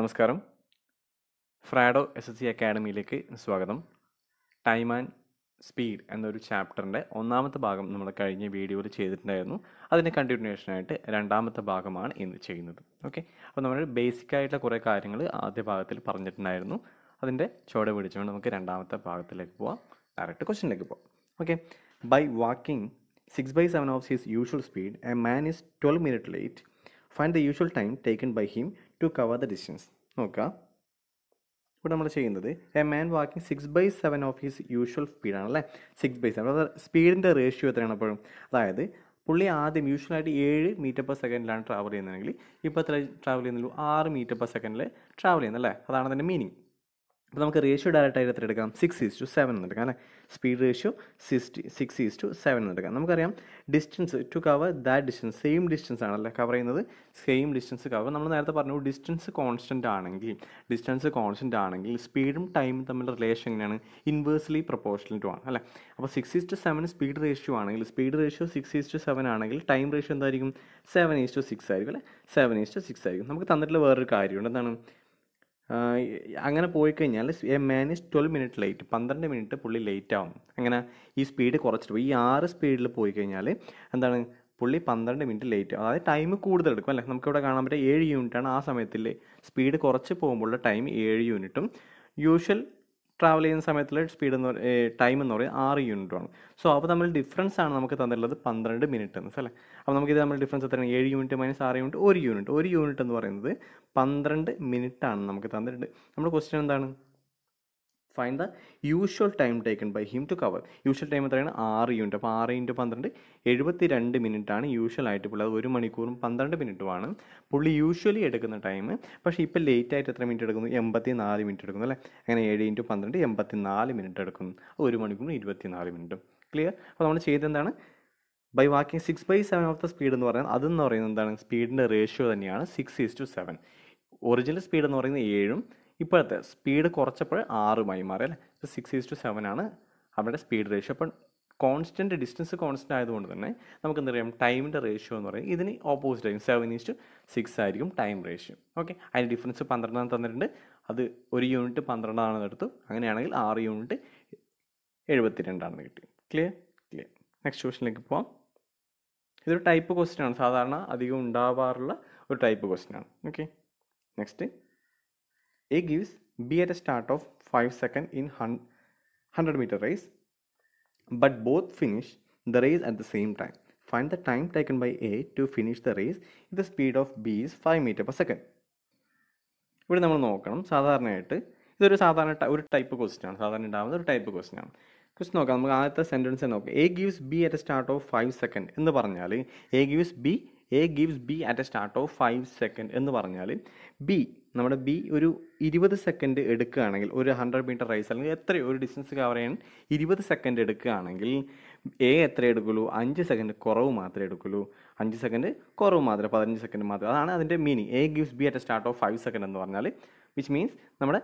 നമസ്കാരം ഫ്രാഡോ S S C അക്കാഡമിയിലേക്ക് സ്വാഗതം ടൈം ആൻഡ് സ്പീഡ് എന്നൊരു ചാപ്റ്ററിൻ്റെ ഒന്നാമത്തെ ഭാഗം നമ്മൾ കഴിഞ്ഞ വീഡിയോയിൽ ചെയ്തിട്ടുണ്ടായിരുന്നു അതിൻ്റെ കണ്ടിന്യൂഷനായിട്ട് രണ്ടാമത്തെ ഭാഗമാണ് ഇന്ന് ചെയ്യുന്നത് ഓക്കെ അപ്പോൾ നമ്മൾ ബേസിക് ആയിട്ടുള്ള കുറേ കാര്യങ്ങൾ ആദ്യ ഭാഗത്തിൽ പറഞ്ഞിട്ടുണ്ടായിരുന്നു അതിൻ്റെ ചുവടെ പിടിച്ചുകൊണ്ട് നമുക്ക് രണ്ടാമത്തെ ഭാഗത്തിലേക്ക് പോവാം ഡയറക്റ്റ് ക്വസ്റ്റിനിലേക്ക് പോവാം okay by walking six by seven of his usual speed a man is twelve minute late find the usual time taken by him to cover the distance നോക്കുക ഇവിടെ നമ്മൾ ചെയ്യുന്നത് a man walking six by seven of his usual സ്പീഡാണ് അല്ലേ six by seven സ്പീഡിൻ്റെ ratio എത്രയാണ് അപ്പോഴും അതായത് പുള്ളി ആദ്യം യൂഷ്വലായിട്ട് ഏഴ് മീറ്റർ പെർ സെക്കൻഡിലാണ് ട്രാവൽ ചെയ്യുന്നതെങ്കിൽ ഇപ്പോൾ എത്ര ട്രാവൽ ചെയ്യുന്നുള്ളൂ ആറ് മീറ്റർ പെർ സെക്കൻഡിൽ ട്രാവൽ ചെയ്യുന്നത് അല്ലേ അതാണ് അതിൻ്റെ മീനിങ് അപ്പോൾ നമുക്ക് റേഷ്യോ ഡയറക്റ്റ് ആയിട്ട് എത്ര എടുക്കാം സിക്സ് ഈസ് ടു സെവൻ എന്ന് എടുക്കാം അല്ലേ speed ratio sixty six is to seven എന്ന് എടുക്കാം നമുക്കറിയാം distance to cover that distance same distance ആണല്ലേ കവർ ചെയ്യുന്നത് സെയിം ഡിസ്റ്റൻസ് കവർ നമ്മൾ നേരത്തെ പറഞ്ഞു ഡിസ്റ്റൻസ് കോൺസ്റ്റൻ്റ് ആണെങ്കിൽ ഡിസ്റ്റൻസ് കോൺസ്റ്റൻ്റ് ആണെങ്കിൽ സ്പീഡും ടൈമും തമ്മിലുള്ള റിലേഷൻ എങ്ങനെയാണ് ഇൻവേഴ്സ്ലി പ്രൊപ്പോർഷണൽ ടു ആണ് അല്ലേ അപ്പോൾ six is to seven speed ratio ആണെങ്കിൽ speed ratio six is to seven ആണെങ്കിൽ ടൈം റേഷ്യോ എന്തായിരിക്കും സെവൻ ഈസ് ടു സിക്സ് ആയിരിക്കും അല്ലേ സെവൻ ഈസ് ടു സിക്സ് ആയിരിക്കും നമുക്ക് തന്നിട്ടുള്ള വേറൊരു കാര്യമുണ്ട് എന്താണ് അങ്ങനെ പോയി കഴിഞ്ഞാൽ a man is twelve minute late പന്ത്രണ്ട് മിനിറ്റ് പുള്ളി ലേറ്റ് ആവും അങ്ങനെ ഈ സ്പീഡ് കുറച്ചിട്ട് പോയി ഈ ആറ് സ്പീഡിൽ പോയി കഴിഞ്ഞാൽ എന്താണ് പുള്ളി പന്ത്രണ്ട് മിനിറ്റ് ലേറ്റ് ആവും അതായത് ടൈം കൂടുതൽ എടുക്കും അല്ലേ നമുക്കിവിടെ കാണാൻ പറ്റും ഏഴ് യൂണിറ്റാണ് ആ സമയത്തിൽ സ്പീഡ് കുറച്ച് പോകുമ്പോഴുള്ള ടൈം ഏഴ് യൂണിറ്റും യൂഷ്വൽ ട്രാവൽ ചെയ്യുന്ന സമയത്തുള്ള സ്പീഡ് എന്ന് ടൈം എന്ന് പറയുന്നത് ആറ് യൂണിറ്റുമാണ് സോ അപ്പോൾ തമ്മിൽ ഡിഫറൻസ് ആണ് നമുക്ക് തന്നിട്ടുള്ളത് പന്ത്രണ്ട് മിനിറ്റ് എന്ന് അല്ലേ അപ്പോൾ നമുക്കിത് നമ്മൾ ഡിഫറൻസ് എത്രയാണ് ഏഴ് യൂണിറ്റ് മൈനസ് ആറ് യൂണിറ്റ് ഒരു യൂണിറ്റ് ഒരു യൂണിറ്റ് എന്ന് പറയുന്നത് പന്ത്രണ്ട് മിനിറ്റ് ആണ് നമുക്ക് തന്നിട്ടുണ്ട് നമ്മുടെ ക്വസ്റ്റ്യൻ എന്താണ് fine the usual time taken by him to cover usual time എത്രയാണ് ആറ് യൂണിറ്റ് അപ്പോൾ ആറ് ഇൻറ്റു പന്ത്രണ്ട് എഴുപത്തി രണ്ട് മിനിറ്റാണ് ആയിട്ട് പുള്ളി അത് ഒരു മണിക്കൂറും പന്ത്രണ്ട് മിനിറ്റുമാണ് പുള്ളി യൂഷ്വലി എടുക്കുന്ന ടൈം പക്ഷേ ഇപ്പോൾ ലേറ്റ് ആയിട്ട് എത്ര മിനിറ്റ് എടുക്കുന്നു എൺപത്തി നാല് മിനിറ്റ് എടുക്കുന്നു അല്ലേ അങ്ങനെ ഏഴ് ഇൻറ്റു പന്ത്രണ്ട് എൺപത്തി നാല് മിനിറ്റ് എടുക്കുന്നു ഒരു മണിക്കൂറും ഇരുപത്തി നാല് മിനിറ്റും ക്ലിയർ അപ്പോൾ നമ്മൾ ചെയ്തെന്താണ് by walking six by seven of the speed എന്ന് പറയുന്നത് അതെന്ന് പറയുന്നത് എന്താണ് സ്പീഡിൻ്റെ റേഷ്യോ തന്നെയാണ് six is to seven original speed എന്ന് പറയുന്നത് ഏഴും ഇപ്പോഴത്തെ സ്പീഡ് കുറച്ചപ്പോൾ ആറുമായി മാറി അല്ലേ സിക്സ് ഈസ് ടു സെവൻ ആണ് അവരുടെ സ്പീഡ് റേഷ്യോ അപ്പം കോൺസ്റ്റൻറ്റ് ഡിസ്റ്റൻസ് കോൺസ്റ്റൻ്റ് ആയതുകൊണ്ട് തന്നെ നമുക്ക് എന്താ പറയാം ടൈമിൻ്റെ റേഷ്യോ എന്ന് പറയുന്നത് ഇതിന് ഓപ്പോസിറ്റ് ആയിരിക്കും സെവൻ ഈസ് ടു സിക്സ് ആയിരിക്കും ടൈം റേഷ്യോ ഓക്കെ അതിന് ഡിഫറൻസ് പന്ത്രണ്ടാണ് തന്നിട്ടുണ്ട് അത് ഒരു യൂണിറ്റ് പന്ത്രണ്ടാണെന്ന് എടുത്തു അങ്ങനെയാണെങ്കിൽ ആറ് യൂണിറ്റ് എഴുപത്തി രണ്ടാണെന്ന് കിട്ടി ക്ലിയർ ക്ലിയർ നെക്സ്റ്റ് ക്വസ്റ്റിനിലേക്ക് പോവാം ഇതൊരു ടൈപ്പ് ക്വസ്റ്റ്യൻ ആണ് സാധാരണ അധികം ഉണ്ടാവാറുള്ള ഒരു ടൈപ്പ് ക്വസ്റ്റ്യൻ ആണ് okay next A gives B at a start of five second in hundred metre race but both finish the race at the same time. Find the time taken by A to finish the race if the speed of B is 5 meter per second. ഇവിടെ നമ്മൾ നോക്കണം സാധാരണയായിട്ട് ഇതൊരു സാധാരണ ഒരു type question ആണ് സാധാരണ ഉണ്ടാകുന്ന ഒരു ടൈപ്പ് ക്വസ്റ്റ്യൻ ആണ് ക്വസ്റ്റ് നോക്കാം നമുക്ക് ആദ്യത്തെ സെൻറ്റൻസ് നോക്കാം A gives B at a start of five second എന്ന് പറഞ്ഞാൽ A gives B A gives B at a start of five second എന്ന് പറഞ്ഞാൽ ബി നമ്മുടെ ബി ഒരു ഇരുപത് സെക്കൻഡ് എടുക്കുകയാണെങ്കിൽ ഒരു ഹൺഡ്രഡ് മീറ്റർ റേസ് അല്ലെങ്കിൽ എത്ര ഒരു ഡിസ്റ്റൻസ് കവർ ചെയ്യാൻ ഇരുപത് സെക്കൻഡ് എടുക്കുകയാണെങ്കിൽ എ എത്ര എടുക്കുള്ളൂ അഞ്ച് സെക്കൻഡ് കുറവ് മാത്രമേ എടുക്കുള്ളൂ അഞ്ച് സെക്കൻഡ് കുറവ് മാത്രമേ പതിനഞ്ച് സെക്കൻഡ് മാത്രമേ അതാണ് അതിൻ്റെ meaning A gives B at a start of five second എന്ന് പറഞ്ഞാൽ വിച്ച് മീൻസ് നമ്മുടെ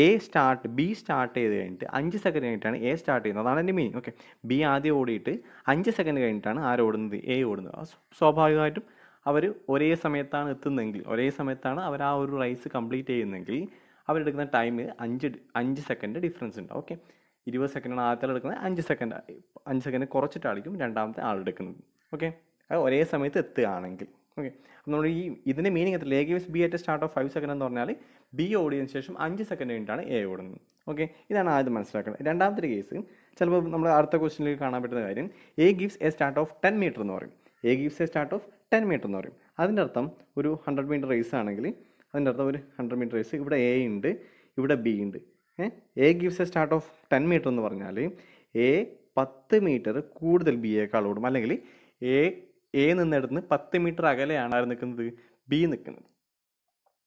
എ സ്റ്റാർട്ട് ബി സ്റ്റാർട്ട് ചെയ്ത് കഴിഞ്ഞിട്ട് അഞ്ച് സെക്കൻഡ് കഴിഞ്ഞിട്ടാണ് എ സ്റ്റാർട്ട് ചെയ്യുന്നത് അതാണ് എൻ്റെ മീനിങ് ഓക്കെ ബി ആദ്യം ഓടിയിട്ട് അഞ്ച് സെക്കൻഡ് കഴിഞ്ഞിട്ടാണ് ആരോടുന്നത് എ ഓടുന്നത് സ്വാഭാവികമായിട്ടും അവർ ഒരേ സമയത്താണ് എത്തുന്നതെങ്കിൽ ഒരേ സമയത്താണ് അവർ ആ ഒരു റൈസ് കംപ്ലീറ്റ് ചെയ്യുന്നതെങ്കിൽ അവരെടുക്കുന്ന ടൈം അഞ്ച് അഞ്ച് സെക്കൻഡ് ഡിഫറൻസ് ഉണ്ട് ഓക്കെ ഇരുപത് സെക്കൻഡാണ് ആദ്യത്തെ എടുക്കുന്നത് അഞ്ച് സെക്കൻഡ് അഞ്ച് സെക്കൻഡ് കുറച്ചിട്ടായിരിക്കും രണ്ടാമത്തെ ആളെടുക്കുന്നത് ഓക്കെ അത് ഒരേ സമയത്ത് എത്തുകയാണെങ്കിൽ ഓക്കെ അപ്പോൾ നമ്മൾ ഈ ഇതിൻ്റെ മീനിങ് എത്ര lag B at start of five second എന്ന് പറഞ്ഞാൽ ബി ഓടിയതിന് ശേഷം അഞ്ച് സെക്കൻഡ് കഴിഞ്ഞിട്ടാണ് എ ഓടുന്നത് ഓക്കെ ഇതാണ് ആദ്യം മനസ്സിലാക്കുന്നത് രണ്ടാമത്തെ കേസ് ചിലപ്പോൾ നമ്മൾ അടുത്ത ക്വസ്റ്റിനിൽ കാണാൻ പറ്റുന്ന കാര്യം A gives a start of ten metre എന്ന് പറയും A gives a start of ten metre എന്ന് പറയും അതിൻ്റെ അർത്ഥം ഒരു ഹൺഡ്രഡ് മീറ്റർ റേസ് ആണെങ്കിൽ അതിൻ്റെ അർത്ഥം ഒരു ഹൺഡ്രഡ് മീറ്റർ റേസ് ഇവിടെ എ ഉണ്ട് ഇവിടെ ബി ഉണ്ട് A gives a start of ten metre എന്ന് പറഞ്ഞാൽ എ പത്ത് മീറ്റർ കൂടുതൽ ബി എക്കാൾ ഓടും അല്ലെങ്കിൽ എ എ നിന്നിടത്ത് പത്ത് മീറ്റർ അകലെയാണ് ആര് നിൽക്കുന്നത് ബി നിൽക്കുന്നത്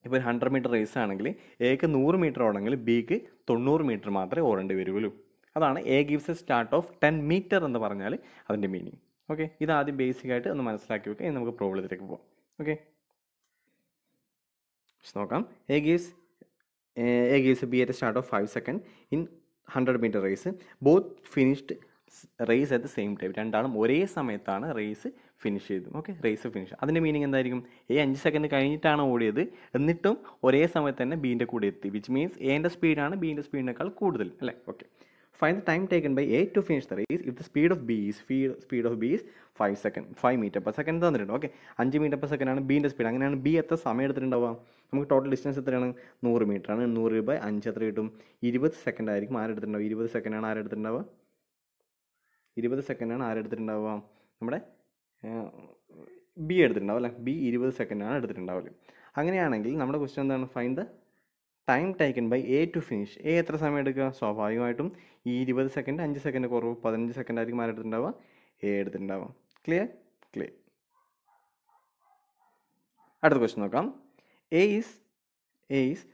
ഇപ്പോൾ ഒരു ഹൺഡ്രഡ് മീറ്റർ റേസ് ആണെങ്കിൽ എക്ക് നൂറ് മീറ്റർ ഓടണമെങ്കിൽ ബിക്ക് തൊണ്ണൂറ് മീറ്റർ മാത്രമേ ഓടേണ്ടി വരുള്ളൂ അതാണ് A gives A start of ten metre എന്ന് പറഞ്ഞാൽ അതിൻ്റെ മീനിങ് ഓക്കെ ഇത് ആദ്യം ബേസിക് ആയിട്ട് ഒന്ന് മനസ്സിലാക്കി വെക്കുക ഇനി നമുക്ക് പ്രോബ്ലത്തിലേക്ക് പോകാം ഓക്കെ നോക്കാം A gives A gives B a start of five second in hundred metre race both finished race at the same time രണ്ടാളും ഒരേ സമയത്താണ് റേസ് ഫിനിഷ് ചെയ്തു ഓക്കെ റേസ് ഫിനിഷ് അതിൻ്റെ മീനിങ് എന്തായിരിക്കും എ അഞ്ച് സെക്കൻഡ് കഴിഞ്ഞിട്ടാണ് ഓടിയത് എന്നിട്ടും ഒരേ സമയത്ത് തന്നെ ബീൻ്റെ കൂടെ എത്തി വിച്ച് മീൻസ് എൻ്റെ സ്പീഡാണ് ബീൻ്റെ സ്പീഡിനേക്കാൾ കൂടുതൽ അല്ലേ okay fine the time taken by A to finish the race if the speed of B is speed of B is five second five metre per second തന്നിട്ടുണ്ട് ഓക്കെ അഞ്ച് മീറ്റർ പെർ സെക്കൻഡാണ് ബീൻ്റെ speed അങ്ങനെയാണ് B എത്ര സമയം എടുത്തിട്ടുണ്ടാവുക നമുക്ക് total distance എത്രയാണ് നൂറ് ആണ് നൂറ് രൂപ അഞ്ച് എത്ര കിട്ടും ഇരുപത് സെക്കൻഡ് ആയിരിക്കും ആരെടുത്തിട്ടുണ്ടാവുക ഇരുപത് സെക്കൻഡാണ് ആരെടുത്തിട്ടുണ്ടാവുക ഇരുപത് സെക്കൻഡാണ് ആരെടുത്തിട്ടുണ്ടാവുക നമ്മുടെ ബി എടുത്തിട്ടുണ്ടാവും അല്ലേ ബി ഇരുപത് സെക്കൻഡാണ് എടുത്തിട്ടുണ്ടാവില്ല അങ്ങനെയാണെങ്കിൽ നമ്മുടെ ക്വസ്റ്റ്യൻ എന്താണ് fine the time taken by A to finish A എത്ര സമയം എടുക്കുക സ്വാഭാവികമായിട്ടും ഈ ഇരുപത് സെക്കൻഡ് അഞ്ച് സെക്കൻഡ് കുറവ് പതിനഞ്ച് സെക്കൻഡ് ആയിരിക്കും ആരെടുത്തിട്ടുണ്ടാവുക എ എടുത്തിട്ടുണ്ടാവുക ക്ലിയർ ക്ലിയർ അടുത്ത ക്വസ്റ്റ്യൻ നോക്കാം A is A is